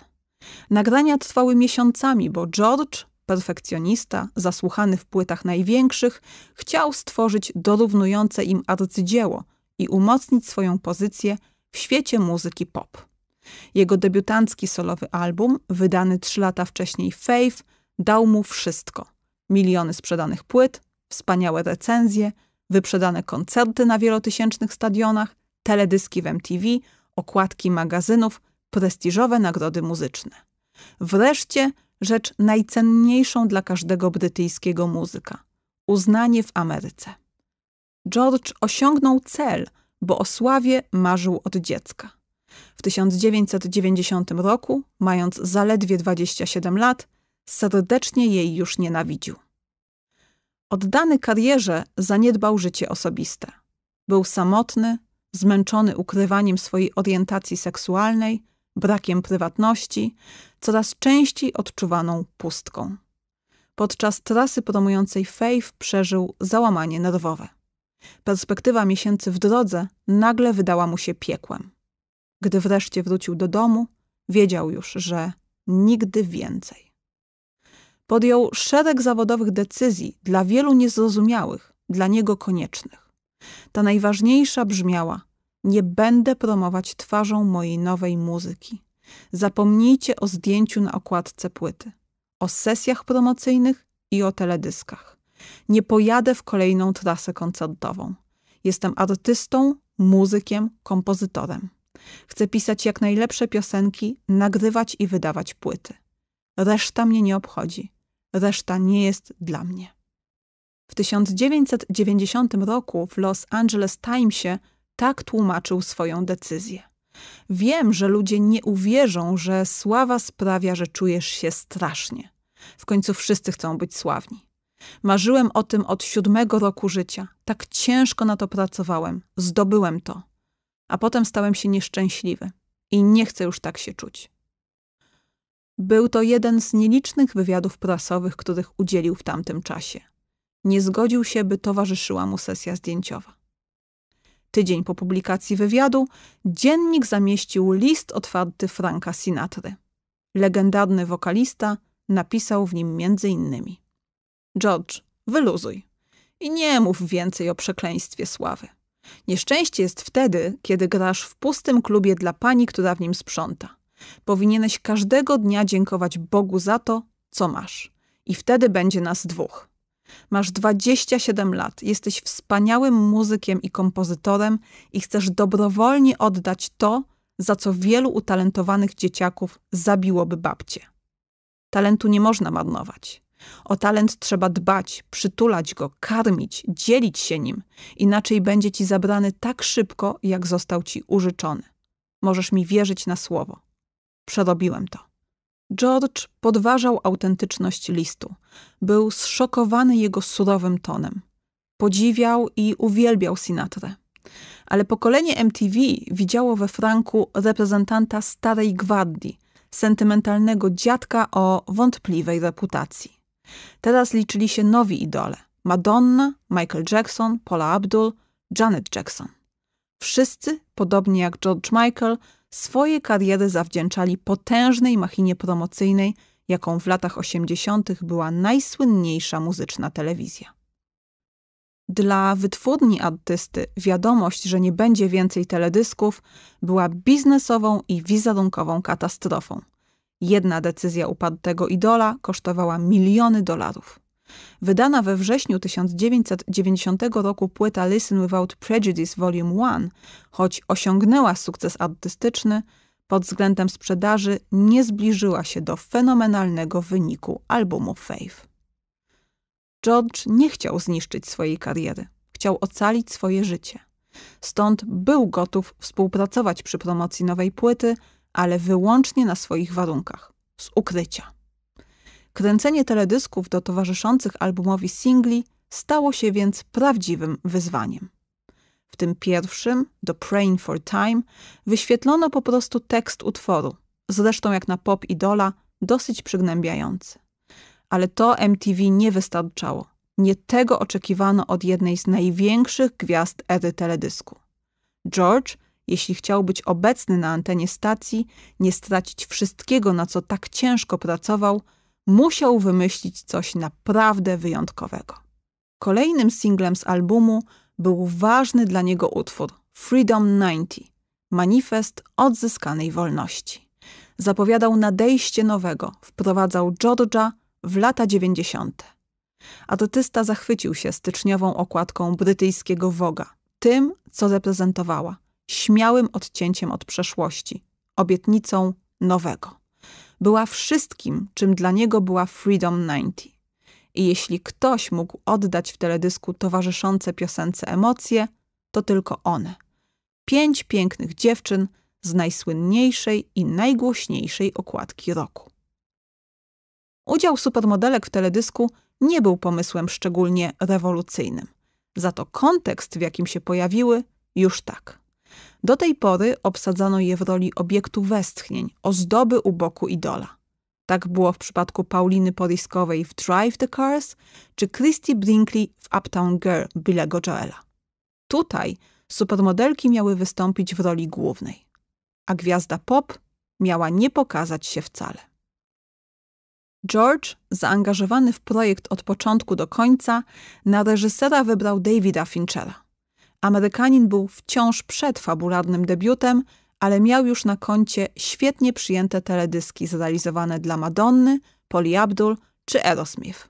Nagrania trwały miesiącami, bo George, perfekcjonista, zasłuchany w płytach największych, chciał stworzyć dorównujące im arcydzieło i umocnić swoją pozycję w świecie muzyki pop. Jego debiutancki solowy album, wydany trzy lata wcześniej Faith, dał mu wszystko. Miliony sprzedanych płyt, wspaniałe recenzje – wyprzedane koncerty na wielotysięcznych stadionach, teledyski w MTV, okładki magazynów, prestiżowe nagrody muzyczne. Wreszcie rzecz najcenniejszą dla każdego brytyjskiego muzyka uznanie w Ameryce. George osiągnął cel, bo o sławie marzył od dziecka. W 1990 roku, mając zaledwie 27 lat, serdecznie jej już nienawidził. Oddany karierze zaniedbał życie osobiste. Był samotny, zmęczony ukrywaniem swojej orientacji seksualnej, brakiem prywatności, coraz częściej odczuwaną pustką. Podczas trasy promującej Fejf przeżył załamanie nerwowe. Perspektywa miesięcy w drodze nagle wydała mu się piekłem. Gdy wreszcie wrócił do domu, wiedział już, że nigdy więcej. Podjął szereg zawodowych decyzji, dla wielu niezrozumiałych, dla niego koniecznych. Ta najważniejsza brzmiała: Nie będę promować twarzą mojej nowej muzyki. Zapomnijcie o zdjęciu na okładce płyty, o sesjach promocyjnych i o teledyskach. Nie pojadę w kolejną trasę koncertową. Jestem artystą, muzykiem, kompozytorem. Chcę pisać jak najlepsze piosenki, nagrywać i wydawać płyty. Reszta mnie nie obchodzi reszta nie jest dla mnie. W 1990 roku w Los Angeles Timesie tak tłumaczył swoją decyzję. Wiem, że ludzie nie uwierzą, że sława sprawia, że czujesz się strasznie. W końcu wszyscy chcą być sławni. Marzyłem o tym od siódmego roku życia. Tak ciężko na to pracowałem. Zdobyłem to. A potem stałem się nieszczęśliwy. I nie chcę już tak się czuć. Był to jeden z nielicznych wywiadów prasowych, których udzielił w tamtym czasie. Nie zgodził się, by towarzyszyła mu sesja zdjęciowa. Tydzień po publikacji wywiadu dziennik zamieścił list otwarty Franka Sinatry. Legendarny wokalista napisał w nim między innymi George, wyluzuj i nie mów więcej o przekleństwie sławy. Nieszczęście jest wtedy, kiedy grasz w pustym klubie dla pani, która w nim sprząta. Powinieneś każdego dnia dziękować Bogu za to, co masz. I wtedy będzie nas dwóch. Masz 27 lat, jesteś wspaniałym muzykiem i kompozytorem i chcesz dobrowolnie oddać to, za co wielu utalentowanych dzieciaków zabiłoby babcie. Talentu nie można marnować. O talent trzeba dbać, przytulać go, karmić, dzielić się nim, inaczej będzie ci zabrany tak szybko, jak został ci użyczony. Możesz mi wierzyć na słowo. Przerobiłem to. George podważał autentyczność listu. Był zszokowany jego surowym tonem. Podziwiał i uwielbiał Sinatrę. Ale pokolenie MTV widziało we Franku reprezentanta starej gwardii, sentymentalnego dziadka o wątpliwej reputacji. Teraz liczyli się nowi idole: Madonna, Michael Jackson, Paula Abdul, Janet Jackson. Wszyscy, podobnie jak George Michael, swoje kariery zawdzięczali potężnej machinie promocyjnej, jaką w latach 80. była najsłynniejsza muzyczna telewizja. Dla wytwórni artysty wiadomość, że nie będzie więcej teledysków, była biznesową i wizerunkową katastrofą. Jedna decyzja upadłego idola kosztowała miliony dolarów. Wydana we wrześniu 1990 roku płyta Listen Without Prejudice Volume 1, choć osiągnęła sukces artystyczny, pod względem sprzedaży nie zbliżyła się do fenomenalnego wyniku albumu Faith. George nie chciał zniszczyć swojej kariery, chciał ocalić swoje życie. Stąd był gotów współpracować przy promocji nowej płyty, ale wyłącznie na swoich warunkach z ukrycia. Kręcenie teledysków do towarzyszących albumowi singli stało się więc prawdziwym wyzwaniem. W tym pierwszym, do Praying for Time, wyświetlono po prostu tekst utworu, zresztą jak na pop idola, dosyć przygnębiający. Ale to MTV nie wystarczało. Nie tego oczekiwano od jednej z największych gwiazd ery teledysku. George, jeśli chciał być obecny na antenie stacji, nie stracić wszystkiego, na co tak ciężko pracował, musiał wymyślić coś naprawdę wyjątkowego. Kolejnym singlem z albumu był ważny dla niego utwór Freedom 90, manifest odzyskanej wolności. Zapowiadał nadejście nowego, wprowadzał Georgia w lata 90. Artysta zachwycił się styczniową okładką brytyjskiego Woga, tym, co reprezentowała, śmiałym odcięciem od przeszłości, obietnicą nowego była wszystkim, czym dla niego była Freedom 90. I jeśli ktoś mógł oddać w teledysku towarzyszące piosence emocje, to tylko one. Pięć pięknych dziewczyn z najsłynniejszej i najgłośniejszej okładki roku. Udział supermodelek w teledysku nie był pomysłem szczególnie rewolucyjnym. Za to kontekst, w jakim się pojawiły, już tak. Do tej pory obsadzano je w roli obiektu westchnień, ozdoby u boku idola. Tak było w przypadku Pauliny Poriskowej w Drive the Cars czy Christy Brinkley w Uptown Girl Billego Joela. Tutaj supermodelki miały wystąpić w roli głównej, a gwiazda pop miała nie pokazać się wcale. George, zaangażowany w projekt od początku do końca, na reżysera wybrał Davida Finchera. Amerykanin był wciąż przed fabularnym debiutem, ale miał już na koncie świetnie przyjęte teledyski zrealizowane dla Madonny, Poli Abdul czy Aerosmith.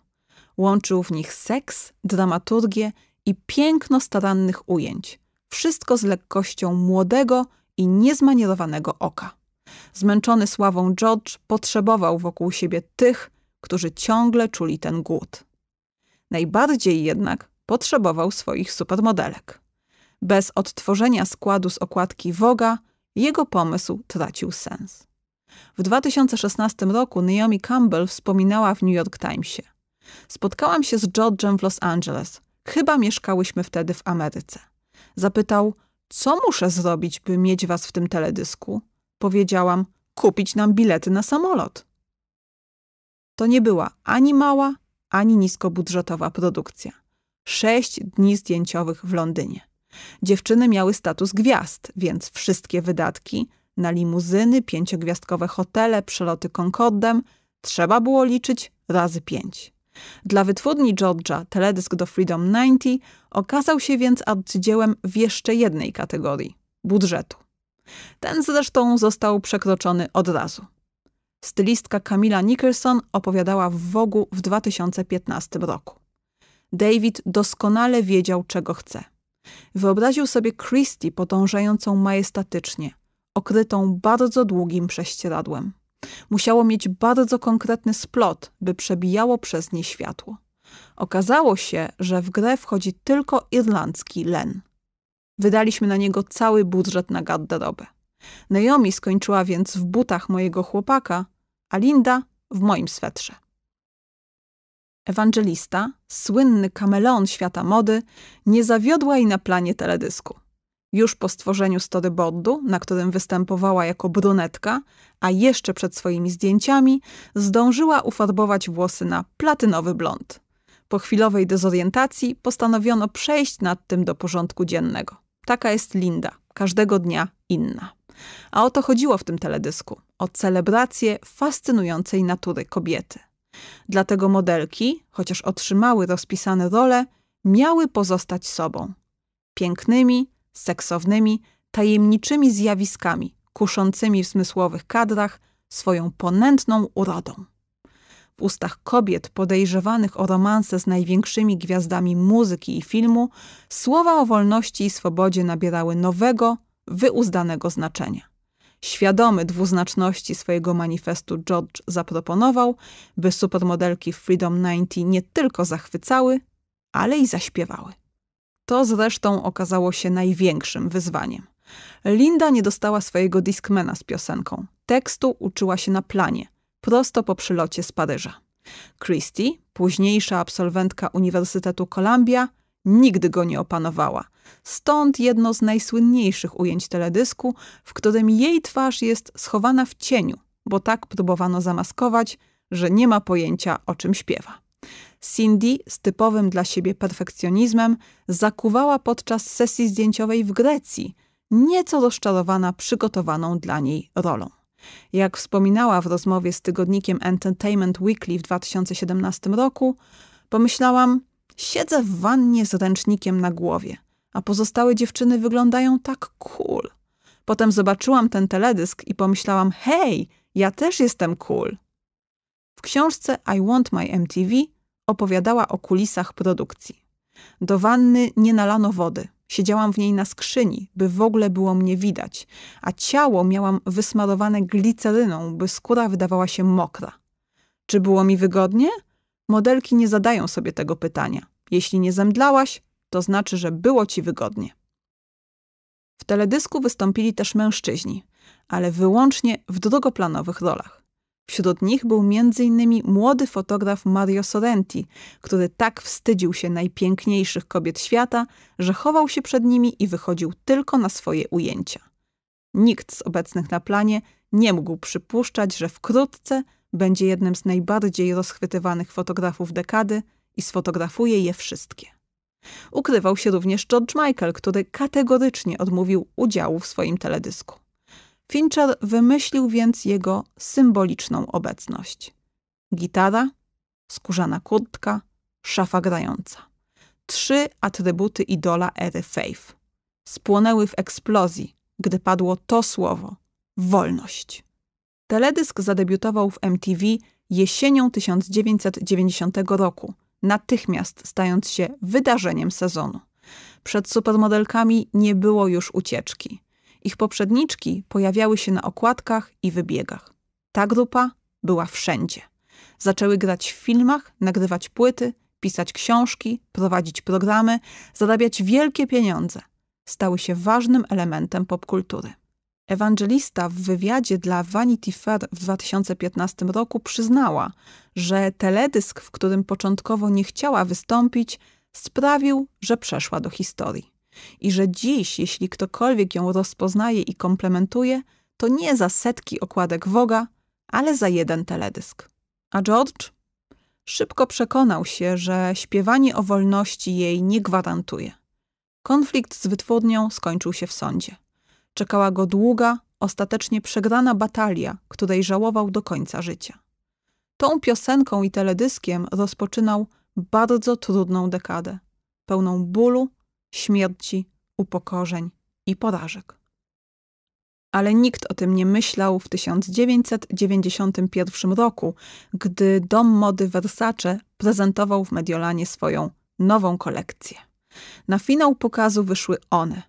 Łączył w nich seks, dramaturgię i piękno starannych ujęć. Wszystko z lekkością młodego i niezmanierowanego oka. Zmęczony sławą George potrzebował wokół siebie tych, którzy ciągle czuli ten głód. Najbardziej jednak potrzebował swoich supermodelek. Bez odtworzenia składu z okładki Woga jego pomysł tracił sens. W 2016 roku Naomi Campbell wspominała w New York Timesie. Spotkałam się z George'em w Los Angeles. Chyba mieszkałyśmy wtedy w Ameryce. Zapytał, co muszę zrobić, by mieć was w tym teledysku? Powiedziałam, kupić nam bilety na samolot. To nie była ani mała, ani niskobudżetowa produkcja. Sześć dni zdjęciowych w Londynie. Dziewczyny miały status gwiazd, więc wszystkie wydatki na limuzyny, pięciogwiazdkowe hotele, przeloty Concordem trzeba było liczyć razy pięć. Dla wytwórni Georgia teledysk do Freedom 90 okazał się więc arcydziełem w jeszcze jednej kategorii budżetu. Ten zresztą został przekroczony od razu. Stylistka Camila Nicholson opowiadała w Wogu w 2015 roku. David doskonale wiedział, czego chce. Wyobraził sobie Christie podążającą majestatycznie, okrytą bardzo długim prześcieradłem. Musiało mieć bardzo konkretny splot, by przebijało przez nie światło. Okazało się, że w grę wchodzi tylko irlandzki len. Wydaliśmy na niego cały budżet na garderobę. Naomi skończyła więc w butach mojego chłopaka, a Linda w moim swetrze. Ewangelista, słynny kameleon świata mody, nie zawiodła jej na planie teledysku. Już po stworzeniu storyboardu, na którym występowała jako brunetka, a jeszcze przed swoimi zdjęciami, zdążyła ufarbować włosy na platynowy blond. Po chwilowej dezorientacji postanowiono przejść nad tym do porządku dziennego. Taka jest Linda, każdego dnia inna. A o to chodziło w tym teledysku o celebrację fascynującej natury kobiety. Dlatego modelki, chociaż otrzymały rozpisane role, miały pozostać sobą. Pięknymi, seksownymi, tajemniczymi zjawiskami, kuszącymi w zmysłowych kadrach swoją ponętną urodą. W ustach kobiet podejrzewanych o romanse z największymi gwiazdami muzyki i filmu, słowa o wolności i swobodzie nabierały nowego, wyuzdanego znaczenia świadomy dwuznaczności swojego manifestu George zaproponował, by supermodelki Freedom 90 nie tylko zachwycały, ale i zaśpiewały. To zresztą okazało się największym wyzwaniem. Linda nie dostała swojego diskmena z piosenką. Tekstu uczyła się na planie, prosto po przylocie z Paryża. Christie, późniejsza absolwentka Uniwersytetu Columbia, nigdy go nie opanowała. Stąd jedno z najsłynniejszych ujęć teledysku, w którym jej twarz jest schowana w cieniu, bo tak próbowano zamaskować, że nie ma pojęcia o czym śpiewa. Cindy z typowym dla siebie perfekcjonizmem zakuwała podczas sesji zdjęciowej w Grecji, nieco rozczarowana przygotowaną dla niej rolą. Jak wspominała w rozmowie z tygodnikiem Entertainment Weekly w 2017 roku, pomyślałam, Siedzę w wannie z ręcznikiem na głowie, a pozostałe dziewczyny wyglądają tak cool. Potem zobaczyłam ten teledysk i pomyślałam, hej, ja też jestem cool. W książce I Want My MTV opowiadała o kulisach produkcji. Do wanny nie nalano wody. Siedziałam w niej na skrzyni, by w ogóle było mnie widać, a ciało miałam wysmarowane gliceryną, by skóra wydawała się mokra. Czy było mi wygodnie? Modelki nie zadają sobie tego pytania. Jeśli nie zemdlałaś, to znaczy, że było ci wygodnie. W teledysku wystąpili też mężczyźni, ale wyłącznie w drugoplanowych rolach. Wśród nich był m.in. młody fotograf Mario Sorrenti, który tak wstydził się najpiękniejszych kobiet świata, że chował się przed nimi i wychodził tylko na swoje ujęcia. Nikt z obecnych na planie nie mógł przypuszczać, że wkrótce będzie jednym z najbardziej rozchwytywanych fotografów dekady i sfotografuje je wszystkie. Ukrywał się również George Michael, który kategorycznie odmówił udziału w swoim teledysku. Fincher wymyślił więc jego symboliczną obecność. Gitara, skórzana kurtka, szafa grająca. Trzy atrybuty idola ery Faith. Spłonęły w eksplozji, gdy padło to słowo wolność. Teledysk zadebiutował w MTV jesienią 1990 roku, natychmiast stając się wydarzeniem sezonu. Przed supermodelkami nie było już ucieczki. Ich poprzedniczki pojawiały się na okładkach i wybiegach. Ta grupa była wszędzie. Zaczęły grać w filmach, nagrywać płyty, pisać książki, prowadzić programy, zarabiać wielkie pieniądze. Stały się ważnym elementem popkultury. Ewangelista w wywiadzie dla Vanity Fair w 2015 roku przyznała, że teledysk, w którym początkowo nie chciała wystąpić, sprawił, że przeszła do historii. I że dziś, jeśli ktokolwiek ją rozpoznaje i komplementuje, to nie za setki okładek Woga, ale za jeden teledysk. A George? Szybko przekonał się, że śpiewanie o wolności jej nie gwarantuje. Konflikt z wytwórnią skończył się w sądzie. Czekała go długa, ostatecznie przegrana batalia, której żałował do końca życia. Tą piosenką i teledyskiem rozpoczynał bardzo trudną dekadę, pełną bólu, śmierci, upokorzeń i porażek. Ale nikt o tym nie myślał w 1991 roku, gdy dom mody Versace prezentował w Mediolanie swoją nową kolekcję. Na finał pokazu wyszły one: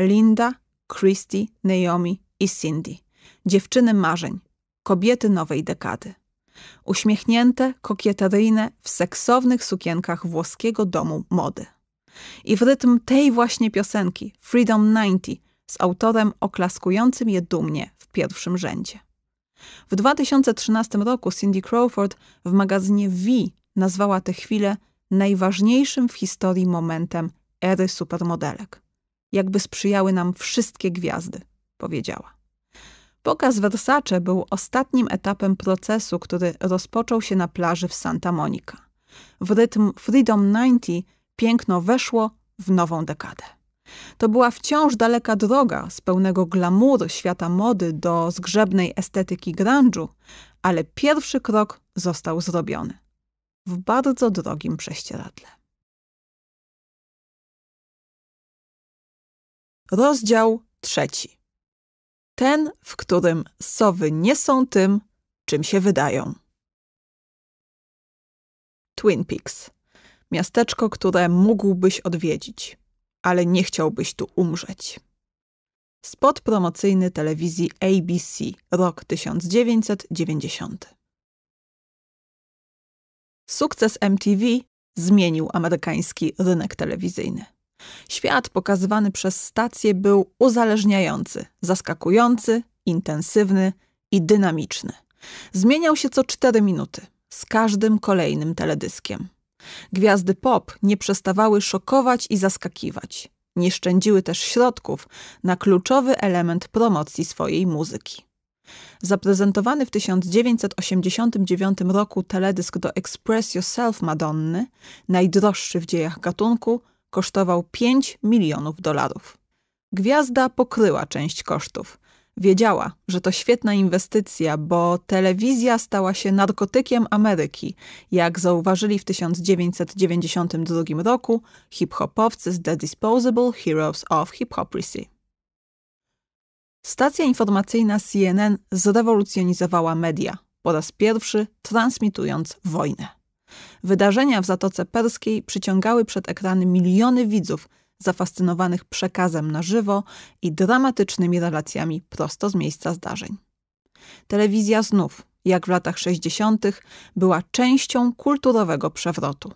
Linda Christy, Naomi i Cindy. Dziewczyny marzeń, kobiety nowej dekady. Uśmiechnięte, kokieteryjne, w seksownych sukienkach włoskiego domu mody. I w rytm tej właśnie piosenki, Freedom 90, z autorem oklaskującym je dumnie w pierwszym rzędzie. W 2013 roku Cindy Crawford w magazynie V nazwała tę chwilę najważniejszym w historii momentem ery supermodelek jakby sprzyjały nam wszystkie gwiazdy, powiedziała. Pokaz Versace był ostatnim etapem procesu, który rozpoczął się na plaży w Santa Monica. W rytm Freedom 90 piękno weszło w nową dekadę. To była wciąż daleka droga z pełnego glamour świata mody do zgrzebnej estetyki grunge'u, ale pierwszy krok został zrobiony. W bardzo drogim prześcieradle. Rozdział trzeci. Ten, w którym sowy nie są tym, czym się wydają. Twin Peaks. Miasteczko, które mógłbyś odwiedzić, ale nie chciałbyś tu umrzeć. Spot promocyjny telewizji ABC, rok 1990. Sukces MTV zmienił amerykański rynek telewizyjny. Świat pokazywany przez stację był uzależniający, zaskakujący, intensywny i dynamiczny. Zmieniał się co cztery minuty, z każdym kolejnym teledyskiem. Gwiazdy pop nie przestawały szokować i zaskakiwać. Nie szczędziły też środków na kluczowy element promocji swojej muzyki. Zaprezentowany w 1989 roku teledysk do Express Yourself Madonny, najdroższy w dziejach gatunku, kosztował 5 milionów dolarów. Gwiazda pokryła część kosztów. Wiedziała, że to świetna inwestycja, bo telewizja stała się narkotykiem Ameryki, jak zauważyli w 1992 roku hip-hopowcy z The Disposable Heroes of Hypocrisy. Stacja informacyjna CNN zrewolucjonizowała media, po raz pierwszy transmitując wojnę. Wydarzenia w Zatoce Perskiej przyciągały przed ekrany miliony widzów zafascynowanych przekazem na żywo i dramatycznymi relacjami prosto z miejsca zdarzeń. Telewizja znów, jak w latach 60., była częścią kulturowego przewrotu.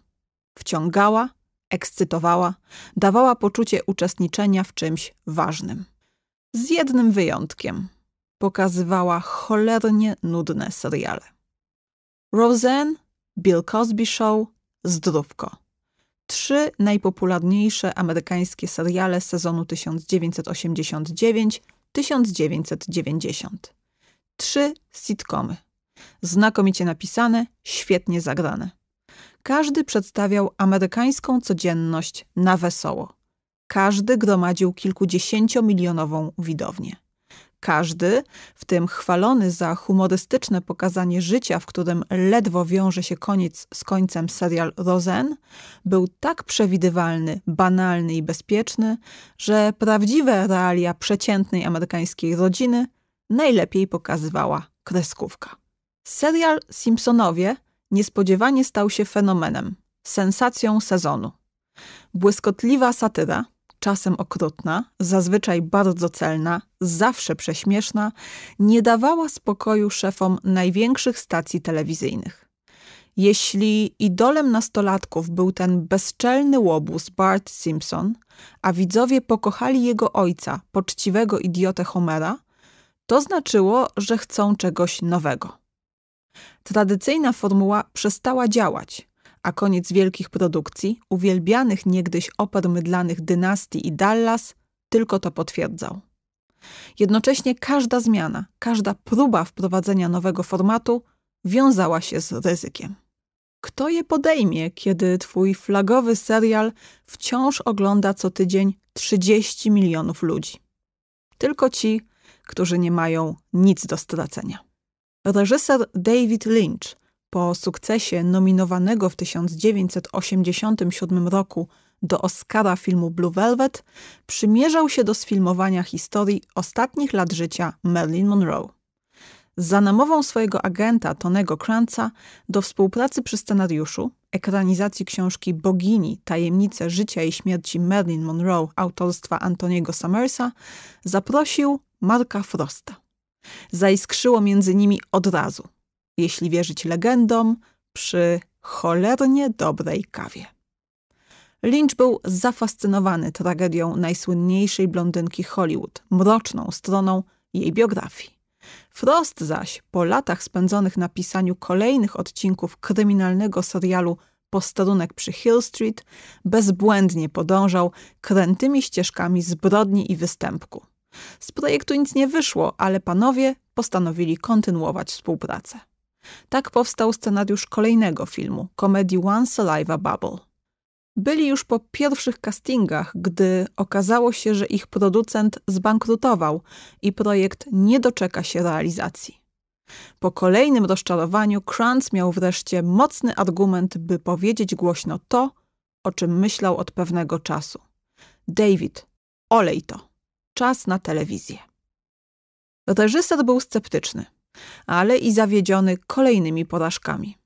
Wciągała, ekscytowała, dawała poczucie uczestniczenia w czymś ważnym. Z jednym wyjątkiem pokazywała cholernie nudne seriale. Roseanne Bill Cosby Show, Zdrówko. Trzy najpopularniejsze amerykańskie seriale sezonu 1989-1990. Trzy sitcomy. Znakomicie napisane, świetnie zagrane. Każdy przedstawiał amerykańską codzienność na wesoło. Każdy gromadził kilkudziesięciomilionową widownię. Każdy, w tym chwalony za humorystyczne pokazanie życia, w którym ledwo wiąże się koniec z końcem serial Rosen, był tak przewidywalny, banalny i bezpieczny, że prawdziwe realia przeciętnej amerykańskiej rodziny najlepiej pokazywała kreskówka. Serial Simpsonowie niespodziewanie stał się fenomenem, sensacją sezonu. Błyskotliwa satyra, czasem okrutna, zazwyczaj bardzo celna, zawsze prześmieszna, nie dawała spokoju szefom największych stacji telewizyjnych. Jeśli idolem nastolatków był ten bezczelny łobuz Bart Simpson, a widzowie pokochali jego ojca, poczciwego idiotę Homera, to znaczyło, że chcą czegoś nowego. Tradycyjna formuła przestała działać – a koniec wielkich produkcji, uwielbianych niegdyś opadł mydlanych dynastii i Dallas, tylko to potwierdzał. Jednocześnie każda zmiana, każda próba wprowadzenia nowego formatu wiązała się z ryzykiem. Kto je podejmie, kiedy twój flagowy serial wciąż ogląda co tydzień 30 milionów ludzi? Tylko ci, którzy nie mają nic do stracenia. Reżyser David Lynch po sukcesie nominowanego w 1987 roku do Oscara filmu Blue Velvet, przymierzał się do sfilmowania historii ostatnich lat życia Marilyn Monroe. Za namową swojego agenta Tonego Cranza do współpracy przy scenariuszu, ekranizacji książki Bogini Tajemnice życia i śmierci Marilyn Monroe autorstwa Antoniego Summersa zaprosił Marka Frosta. Zaiskrzyło między nimi od razu jeśli wierzyć legendom, przy cholernie dobrej kawie. Lynch był zafascynowany tragedią najsłynniejszej blondynki Hollywood, mroczną stroną jej biografii. Frost zaś, po latach spędzonych na pisaniu kolejnych odcinków kryminalnego serialu Posterunek przy Hill Street, bezbłędnie podążał krętymi ścieżkami zbrodni i występku. Z projektu nic nie wyszło, ale panowie postanowili kontynuować współpracę. Tak powstał scenariusz kolejnego filmu, komedii One a Bubble. Byli już po pierwszych castingach, gdy okazało się, że ich producent zbankrutował i projekt nie doczeka się realizacji. Po kolejnym rozczarowaniu Kranz miał wreszcie mocny argument, by powiedzieć głośno to, o czym myślał od pewnego czasu. David, olej to. Czas na telewizję. Reżyser był sceptyczny ale i zawiedziony kolejnymi porażkami.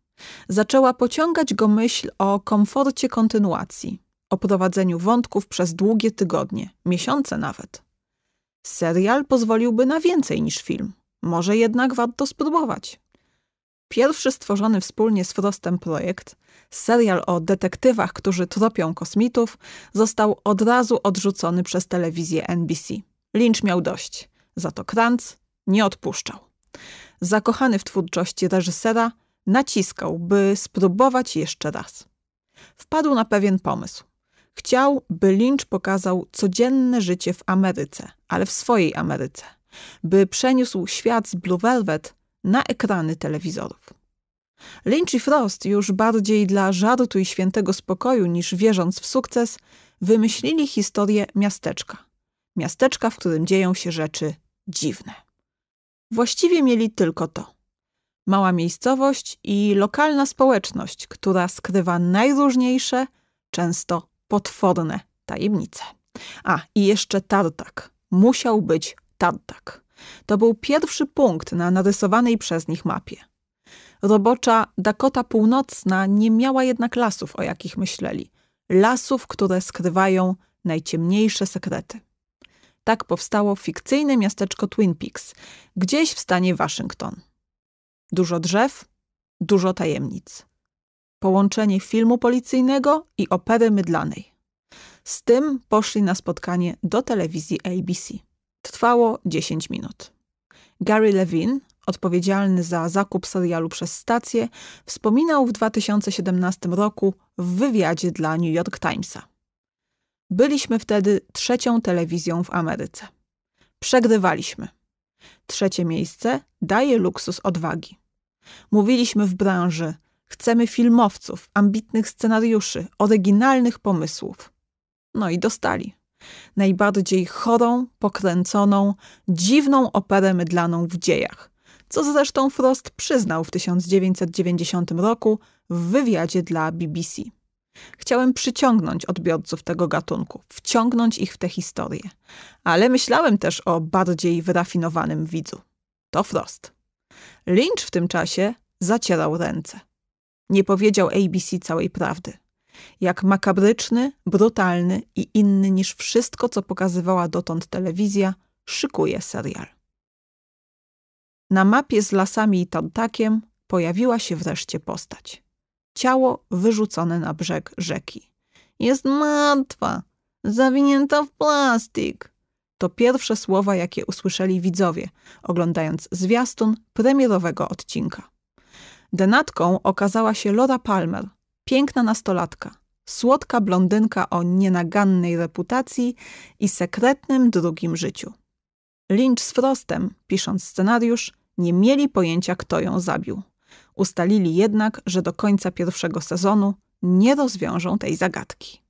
Zaczęła pociągać go myśl o komforcie kontynuacji, o prowadzeniu wątków przez długie tygodnie, miesiące nawet. Serial pozwoliłby na więcej niż film. Może jednak warto spróbować. Pierwszy stworzony wspólnie z Frostem projekt, serial o detektywach, którzy tropią kosmitów, został od razu odrzucony przez telewizję NBC. Lynch miał dość, za to Kranz nie odpuszczał. Zakochany w twórczości reżysera, naciskał, by spróbować jeszcze raz. Wpadł na pewien pomysł. Chciał, by Lynch pokazał codzienne życie w Ameryce, ale w swojej Ameryce, by przeniósł świat z Blue Velvet na ekrany telewizorów. Lynch i Frost już bardziej dla żartu i świętego spokoju niż wierząc w sukces, wymyślili historię miasteczka. Miasteczka, w którym dzieją się rzeczy dziwne. Właściwie mieli tylko to. Mała miejscowość i lokalna społeczność, która skrywa najróżniejsze, często potworne tajemnice. A i jeszcze tartak. Musiał być tartak. To był pierwszy punkt na narysowanej przez nich mapie. Robocza Dakota Północna nie miała jednak lasów, o jakich myśleli. Lasów, które skrywają najciemniejsze sekrety. Tak powstało fikcyjne miasteczko Twin Peaks, gdzieś w stanie Waszyngton. Dużo drzew, dużo tajemnic. Połączenie filmu policyjnego i opery mydlanej. Z tym poszli na spotkanie do telewizji ABC. Trwało 10 minut. Gary Levin, odpowiedzialny za zakup serialu przez stację, wspominał w 2017 roku w wywiadzie dla New York Timesa. Byliśmy wtedy trzecią telewizją w Ameryce. Przegrywaliśmy. Trzecie miejsce daje luksus odwagi. Mówiliśmy w branży, chcemy filmowców, ambitnych scenariuszy, oryginalnych pomysłów. No i dostali. Najbardziej chorą, pokręconą, dziwną operę mydlaną w dziejach, co zresztą Frost przyznał w 1990 roku w wywiadzie dla BBC. Chciałem przyciągnąć odbiorców tego gatunku, wciągnąć ich w tę historię. Ale myślałem też o bardziej wyrafinowanym widzu. To Frost. Lynch w tym czasie zacierał ręce. Nie powiedział ABC całej prawdy. Jak makabryczny, brutalny i inny niż wszystko, co pokazywała dotąd telewizja, szykuje serial. Na mapie z lasami i tantakiem pojawiła się wreszcie postać ciało wyrzucone na brzeg rzeki. Jest martwa, zawinięta w plastik. To pierwsze słowa, jakie usłyszeli widzowie, oglądając zwiastun premierowego odcinka. Denatką okazała się Laura Palmer, piękna nastolatka, słodka blondynka o nienagannej reputacji i sekretnym drugim życiu. Lynch z Frostem, pisząc scenariusz, nie mieli pojęcia, kto ją zabił. Ustalili jednak, że do końca pierwszego sezonu nie rozwiążą tej zagadki.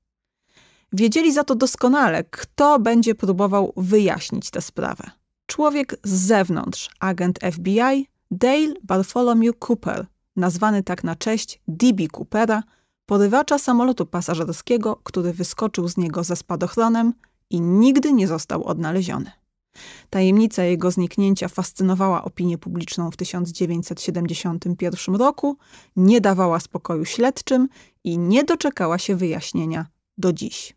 Wiedzieli za to doskonale, kto będzie próbował wyjaśnić tę sprawę. Człowiek z zewnątrz, agent FBI Dale Bartholomew Cooper, nazwany tak na cześć DB Coopera, porywacza samolotu pasażerskiego, który wyskoczył z niego ze spadochronem i nigdy nie został odnaleziony. Tajemnica jego zniknięcia fascynowała opinię publiczną w 1971 roku, nie dawała spokoju śledczym i nie doczekała się wyjaśnienia do dziś.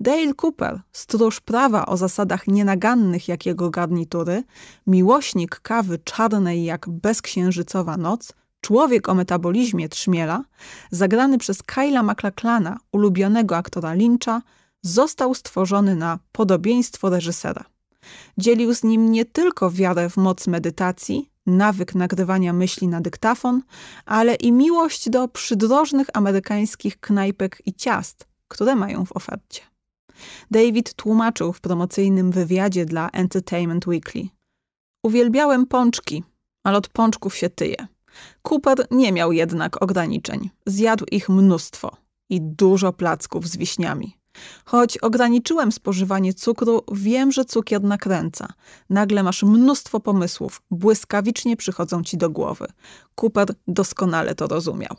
Dale Cooper, stróż prawa o zasadach nienagannych jak jego garnitury, miłośnik kawy czarnej jak bezksiężycowa noc, człowiek o metabolizmie trzmiela, zagrany przez Kyla McLachlana, ulubionego aktora Lyncha, został stworzony na podobieństwo reżysera. Dzielił z nim nie tylko wiarę w moc medytacji, nawyk nagrywania myśli na dyktafon, ale i miłość do przydrożnych amerykańskich knajpek i ciast, które mają w ofercie. David tłumaczył w promocyjnym wywiadzie dla Entertainment Weekly. Uwielbiałem pączki, ale od pączków się tyje. Cooper nie miał jednak ograniczeń. Zjadł ich mnóstwo i dużo placków z wiśniami. Choć ograniczyłem spożywanie cukru, wiem, że cukier nakręca. Nagle masz mnóstwo pomysłów, błyskawicznie przychodzą ci do głowy. Cooper doskonale to rozumiał.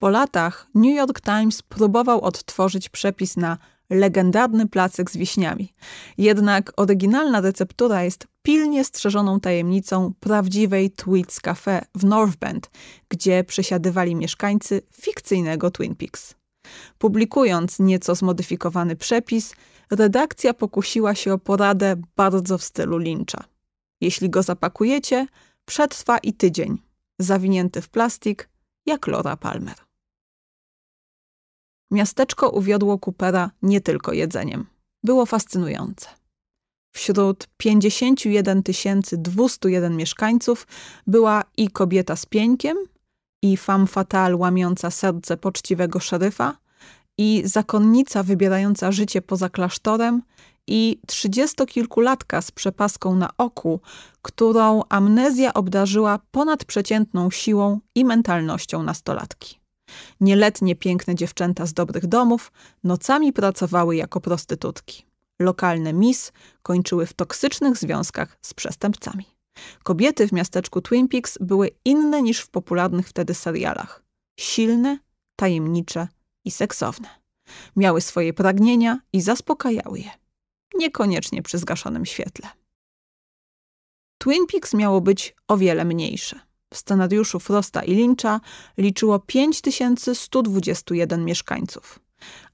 Po latach New York Times próbował odtworzyć przepis na legendarny placek z wiśniami. Jednak oryginalna receptura jest pilnie strzeżoną tajemnicą prawdziwej Tweets Cafe w North Bend, gdzie przesiadywali mieszkańcy fikcyjnego Twin Peaks. Publikując nieco zmodyfikowany przepis, redakcja pokusiła się o poradę bardzo w stylu lincza. Jeśli go zapakujecie, przetrwa i tydzień, zawinięty w plastik, jak Laura Palmer. Miasteczko uwiodło Coopera nie tylko jedzeniem. Było fascynujące. Wśród 51 201 mieszkańców była i kobieta z pieńkiem, i femme fatale łamiąca serce poczciwego szeryfa, i zakonnica wybierająca życie poza klasztorem, i trzydziestokilkulatka z przepaską na oku, którą amnezja obdarzyła ponadprzeciętną siłą i mentalnością nastolatki. Nieletnie piękne dziewczęta z dobrych domów nocami pracowały jako prostytutki. Lokalne mis kończyły w toksycznych związkach z przestępcami. Kobiety w miasteczku Twin Peaks były inne niż w popularnych wtedy serialach. Silne, tajemnicze i seksowne. Miały swoje pragnienia i zaspokajały je. Niekoniecznie przy zgaszonym świetle. Twin Peaks miało być o wiele mniejsze. W scenariuszu Frosta i Lyncha liczyło 5121 mieszkańców.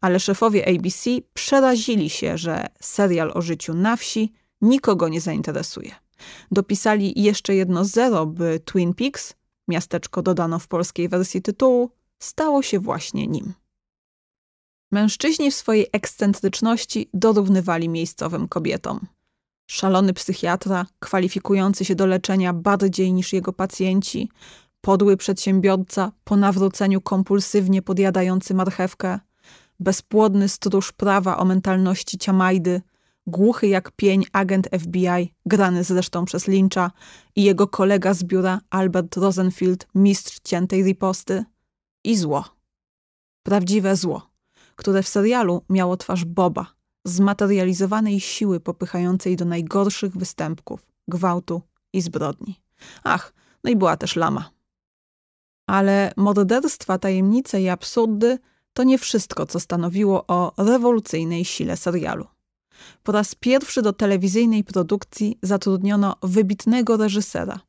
Ale szefowie ABC przerazili się, że serial o życiu na wsi nikogo nie zainteresuje. Dopisali jeszcze jedno zero, by Twin Peaks, miasteczko dodano w polskiej wersji tytułu, stało się właśnie nim. Mężczyźni w swojej ekscentryczności dorównywali miejscowym kobietom. Szalony psychiatra, kwalifikujący się do leczenia bardziej niż jego pacjenci, podły przedsiębiorca po nawróceniu kompulsywnie podjadający marchewkę, bezpłodny stróż prawa o mentalności ciamajdy – głuchy jak pień agent FBI, grany zresztą przez Lyncha i jego kolega z biura Albert Rosenfield, mistrz ciętej riposty, i zło. Prawdziwe zło, które w serialu miało twarz Boba, zmaterializowanej siły popychającej do najgorszych występków, gwałtu i zbrodni. Ach, no i była też lama. Ale morderstwa, tajemnice i absurdy to nie wszystko, co stanowiło o rewolucyjnej sile serialu po raz pierwszy do telewizyjnej produkcji zatrudniono wybitnego reżysera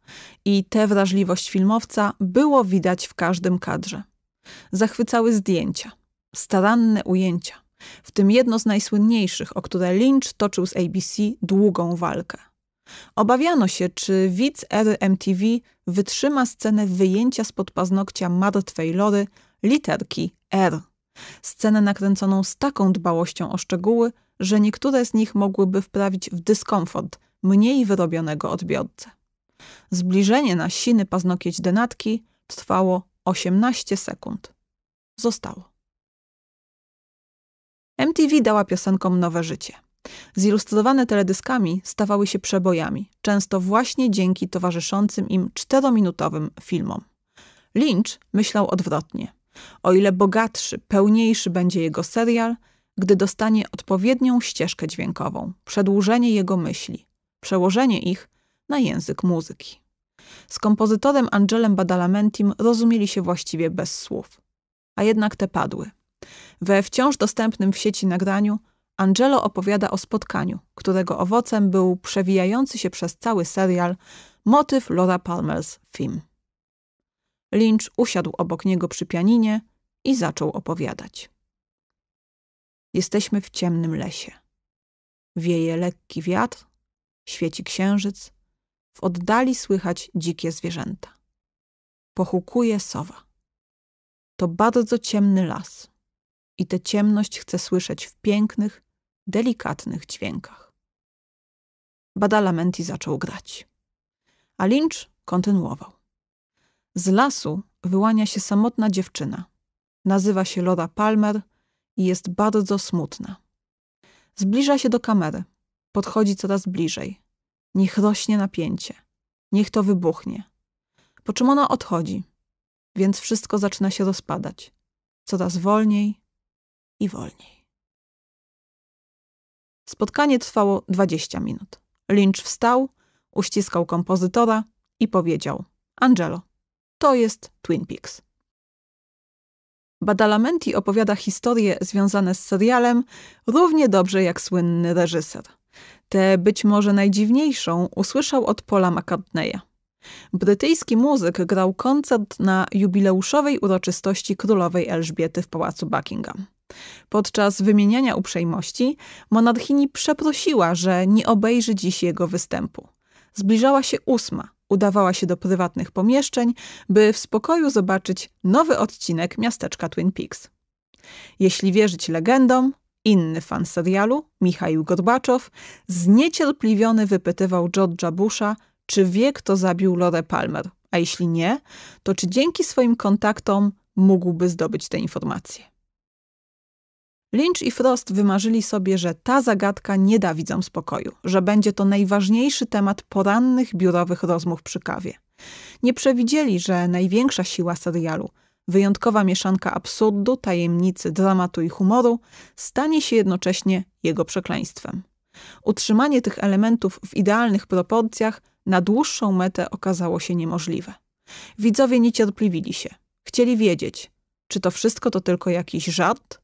i tę wrażliwość filmowca było widać w każdym kadrze. Zachwycały zdjęcia, staranne ujęcia, w tym jedno z najsłynniejszych, o które Lynch toczył z ABC długą walkę. Obawiano się, czy widz ery MTV wytrzyma scenę wyjęcia spod paznokcia martwej Lory literki R. Scenę nakręconą z taką dbałością o szczegóły, że niektóre z nich mogłyby wprawić w dyskomfort mniej wyrobionego odbiorcę. Zbliżenie na siny paznokieć denatki trwało 18 sekund. Zostało. MTV dała piosenkom nowe życie. Zilustrowane teledyskami stawały się przebojami, często właśnie dzięki towarzyszącym im czterominutowym filmom. Lynch myślał odwrotnie. O ile bogatszy, pełniejszy będzie jego serial – gdy dostanie odpowiednią ścieżkę dźwiękową, przedłużenie jego myśli, przełożenie ich na język muzyki. Z kompozytorem Angelem Badalamentim rozumieli się właściwie bez słów. A jednak te padły. We wciąż dostępnym w sieci nagraniu Angelo opowiada o spotkaniu, którego owocem był przewijający się przez cały serial motyw Laura Palmers film. Lynch usiadł obok niego przy pianinie i zaczął opowiadać. Jesteśmy w ciemnym lesie. Wieje lekki wiatr, świeci księżyc, w oddali słychać dzikie zwierzęta. Pohukuje sowa. To bardzo ciemny las i tę ciemność chcę słyszeć w pięknych, delikatnych dźwiękach. Badalamenti zaczął grać. A Lynch kontynuował. Z lasu wyłania się samotna dziewczyna. Nazywa się Laura Palmer – i Jest bardzo smutna. Zbliża się do kamery. Podchodzi coraz bliżej. Niech rośnie napięcie. Niech to wybuchnie. Po czym ona odchodzi. Więc wszystko zaczyna się rozpadać. Coraz wolniej i wolniej. Spotkanie trwało 20 minut. Lynch wstał, uściskał kompozytora i powiedział: Angelo, to jest Twin Peaks. Badalamenti opowiada historie związane z serialem równie dobrze jak słynny reżyser. Tę być może najdziwniejszą usłyszał od Paula McCartneya. Brytyjski muzyk grał koncert na jubileuszowej uroczystości królowej Elżbiety w pałacu Buckingham. Podczas wymieniania uprzejmości monarchini przeprosiła, że nie obejrzy dziś jego występu. Zbliżała się ósma, udawała się do prywatnych pomieszczeń, by w spokoju zobaczyć nowy odcinek miasteczka Twin Peaks. Jeśli wierzyć legendom, inny fan serialu, Michał Gorbaczow, zniecierpliwiony wypytywał George'a Busha, czy wie, kto zabił Lore Palmer, a jeśli nie, to czy dzięki swoim kontaktom mógłby zdobyć te informacje. Lynch i Frost wymarzyli sobie, że ta zagadka nie da widzom spokoju, że będzie to najważniejszy temat porannych biurowych rozmów przy kawie. Nie przewidzieli, że największa siła serialu, wyjątkowa mieszanka absurdu, tajemnicy, dramatu i humoru, stanie się jednocześnie jego przekleństwem. Utrzymanie tych elementów w idealnych proporcjach na dłuższą metę okazało się niemożliwe. Widzowie niecierpliwili się. Chcieli wiedzieć, czy to wszystko to tylko jakiś żart,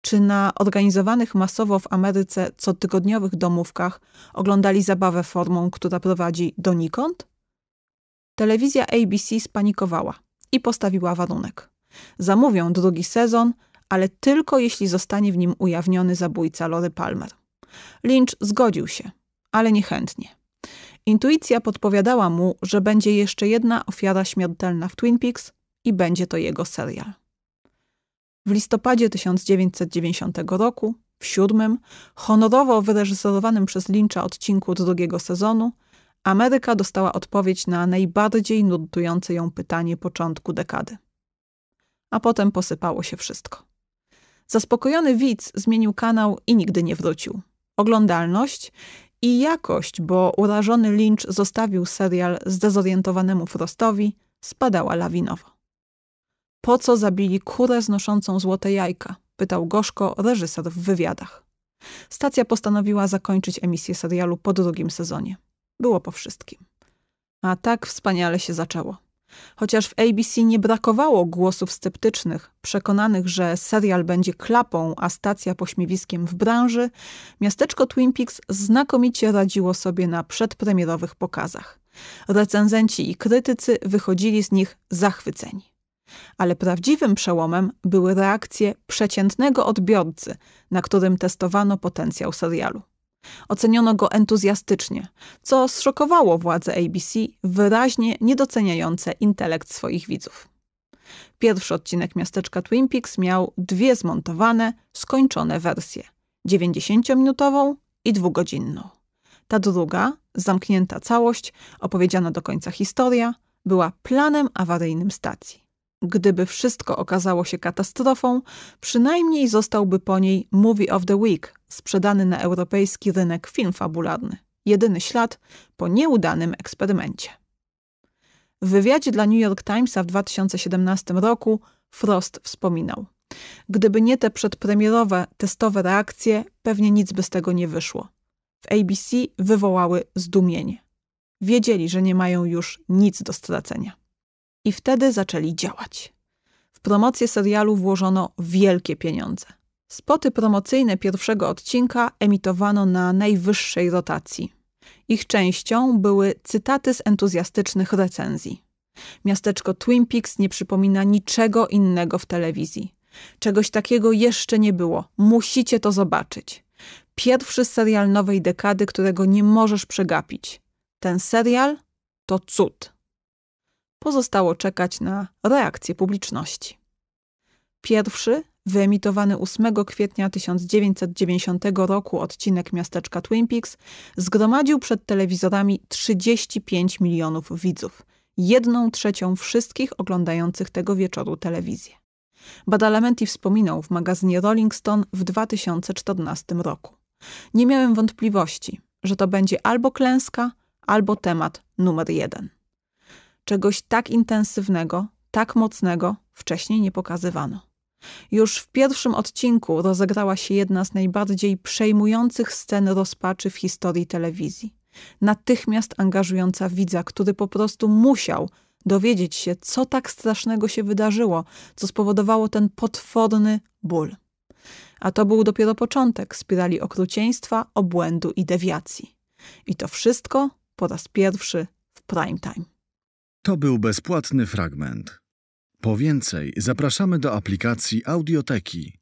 czy na organizowanych masowo w Ameryce cotygodniowych domówkach oglądali zabawę formą, która prowadzi donikąd? Telewizja ABC spanikowała i postawiła warunek. Zamówią drugi sezon, ale tylko jeśli zostanie w nim ujawniony zabójca Lory Palmer. Lynch zgodził się, ale niechętnie. Intuicja podpowiadała mu, że będzie jeszcze jedna ofiara śmiertelna w Twin Peaks i będzie to jego serial. W listopadzie 1990 roku, w siódmym, honorowo wyreżyserowanym przez Lyncha odcinku drugiego sezonu, Ameryka dostała odpowiedź na najbardziej nurtujące ją pytanie początku dekady. A potem posypało się wszystko. Zaspokojony widz zmienił kanał i nigdy nie wrócił. Oglądalność i jakość, bo urażony Lynch zostawił serial zdezorientowanemu Frostowi, spadała lawinowo. Po co zabili kurę znoszącą złote jajka? Pytał Gorzko reżyser w wywiadach. Stacja postanowiła zakończyć emisję serialu po drugim sezonie. Było po wszystkim. A tak wspaniale się zaczęło. Chociaż w ABC nie brakowało głosów sceptycznych, przekonanych, że serial będzie klapą, a stacja pośmiewiskiem w branży, miasteczko Twin Peaks znakomicie radziło sobie na przedpremierowych pokazach. Recenzenci i krytycy wychodzili z nich zachwyceni. Ale prawdziwym przełomem były reakcje przeciętnego odbiorcy, na którym testowano potencjał serialu. Oceniono go entuzjastycznie, co zszokowało władze ABC, wyraźnie niedoceniające intelekt swoich widzów. Pierwszy odcinek miasteczka Twin Peaks miał dwie zmontowane, skończone wersje 90-minutową i dwugodzinną. Ta druga, zamknięta całość, opowiedziana do końca historia, była planem awaryjnym stacji. Gdyby wszystko okazało się katastrofą, przynajmniej zostałby po niej Movie of the Week, sprzedany na europejski rynek film fabularny. Jedyny ślad po nieudanym eksperymencie. W wywiadzie dla New York Timesa w 2017 roku Frost wspominał: Gdyby nie te przedpremierowe, testowe reakcje, pewnie nic by z tego nie wyszło. W ABC wywołały zdumienie. Wiedzieli, że nie mają już nic do stracenia. I wtedy zaczęli działać. W promocję serialu włożono wielkie pieniądze. Spoty promocyjne pierwszego odcinka emitowano na najwyższej rotacji. Ich częścią były cytaty z entuzjastycznych recenzji. Miasteczko Twin Peaks nie przypomina niczego innego w telewizji. Czegoś takiego jeszcze nie było. Musicie to zobaczyć. Pierwszy serial nowej dekady, którego nie możesz przegapić. Ten serial to cud pozostało czekać na reakcję publiczności. Pierwszy, wyemitowany 8 kwietnia 1990 roku odcinek miasteczka Twin Peaks, zgromadził przed telewizorami 35 milionów widzów, jedną trzecią wszystkich oglądających tego wieczoru telewizję. Badalamenti wspominał w magazynie Rolling Stone w 2014 roku. Nie miałem wątpliwości, że to będzie albo klęska, albo temat numer jeden. Czegoś tak intensywnego, tak mocnego wcześniej nie pokazywano. Już w pierwszym odcinku rozegrała się jedna z najbardziej przejmujących scen rozpaczy w historii telewizji. Natychmiast angażująca widza, który po prostu musiał dowiedzieć się, co tak strasznego się wydarzyło, co spowodowało ten potworny ból. A to był dopiero początek spirali okrucieństwa, obłędu i dewiacji. I to wszystko po raz pierwszy w prime time. To był bezpłatny fragment. Po więcej zapraszamy do aplikacji Audioteki.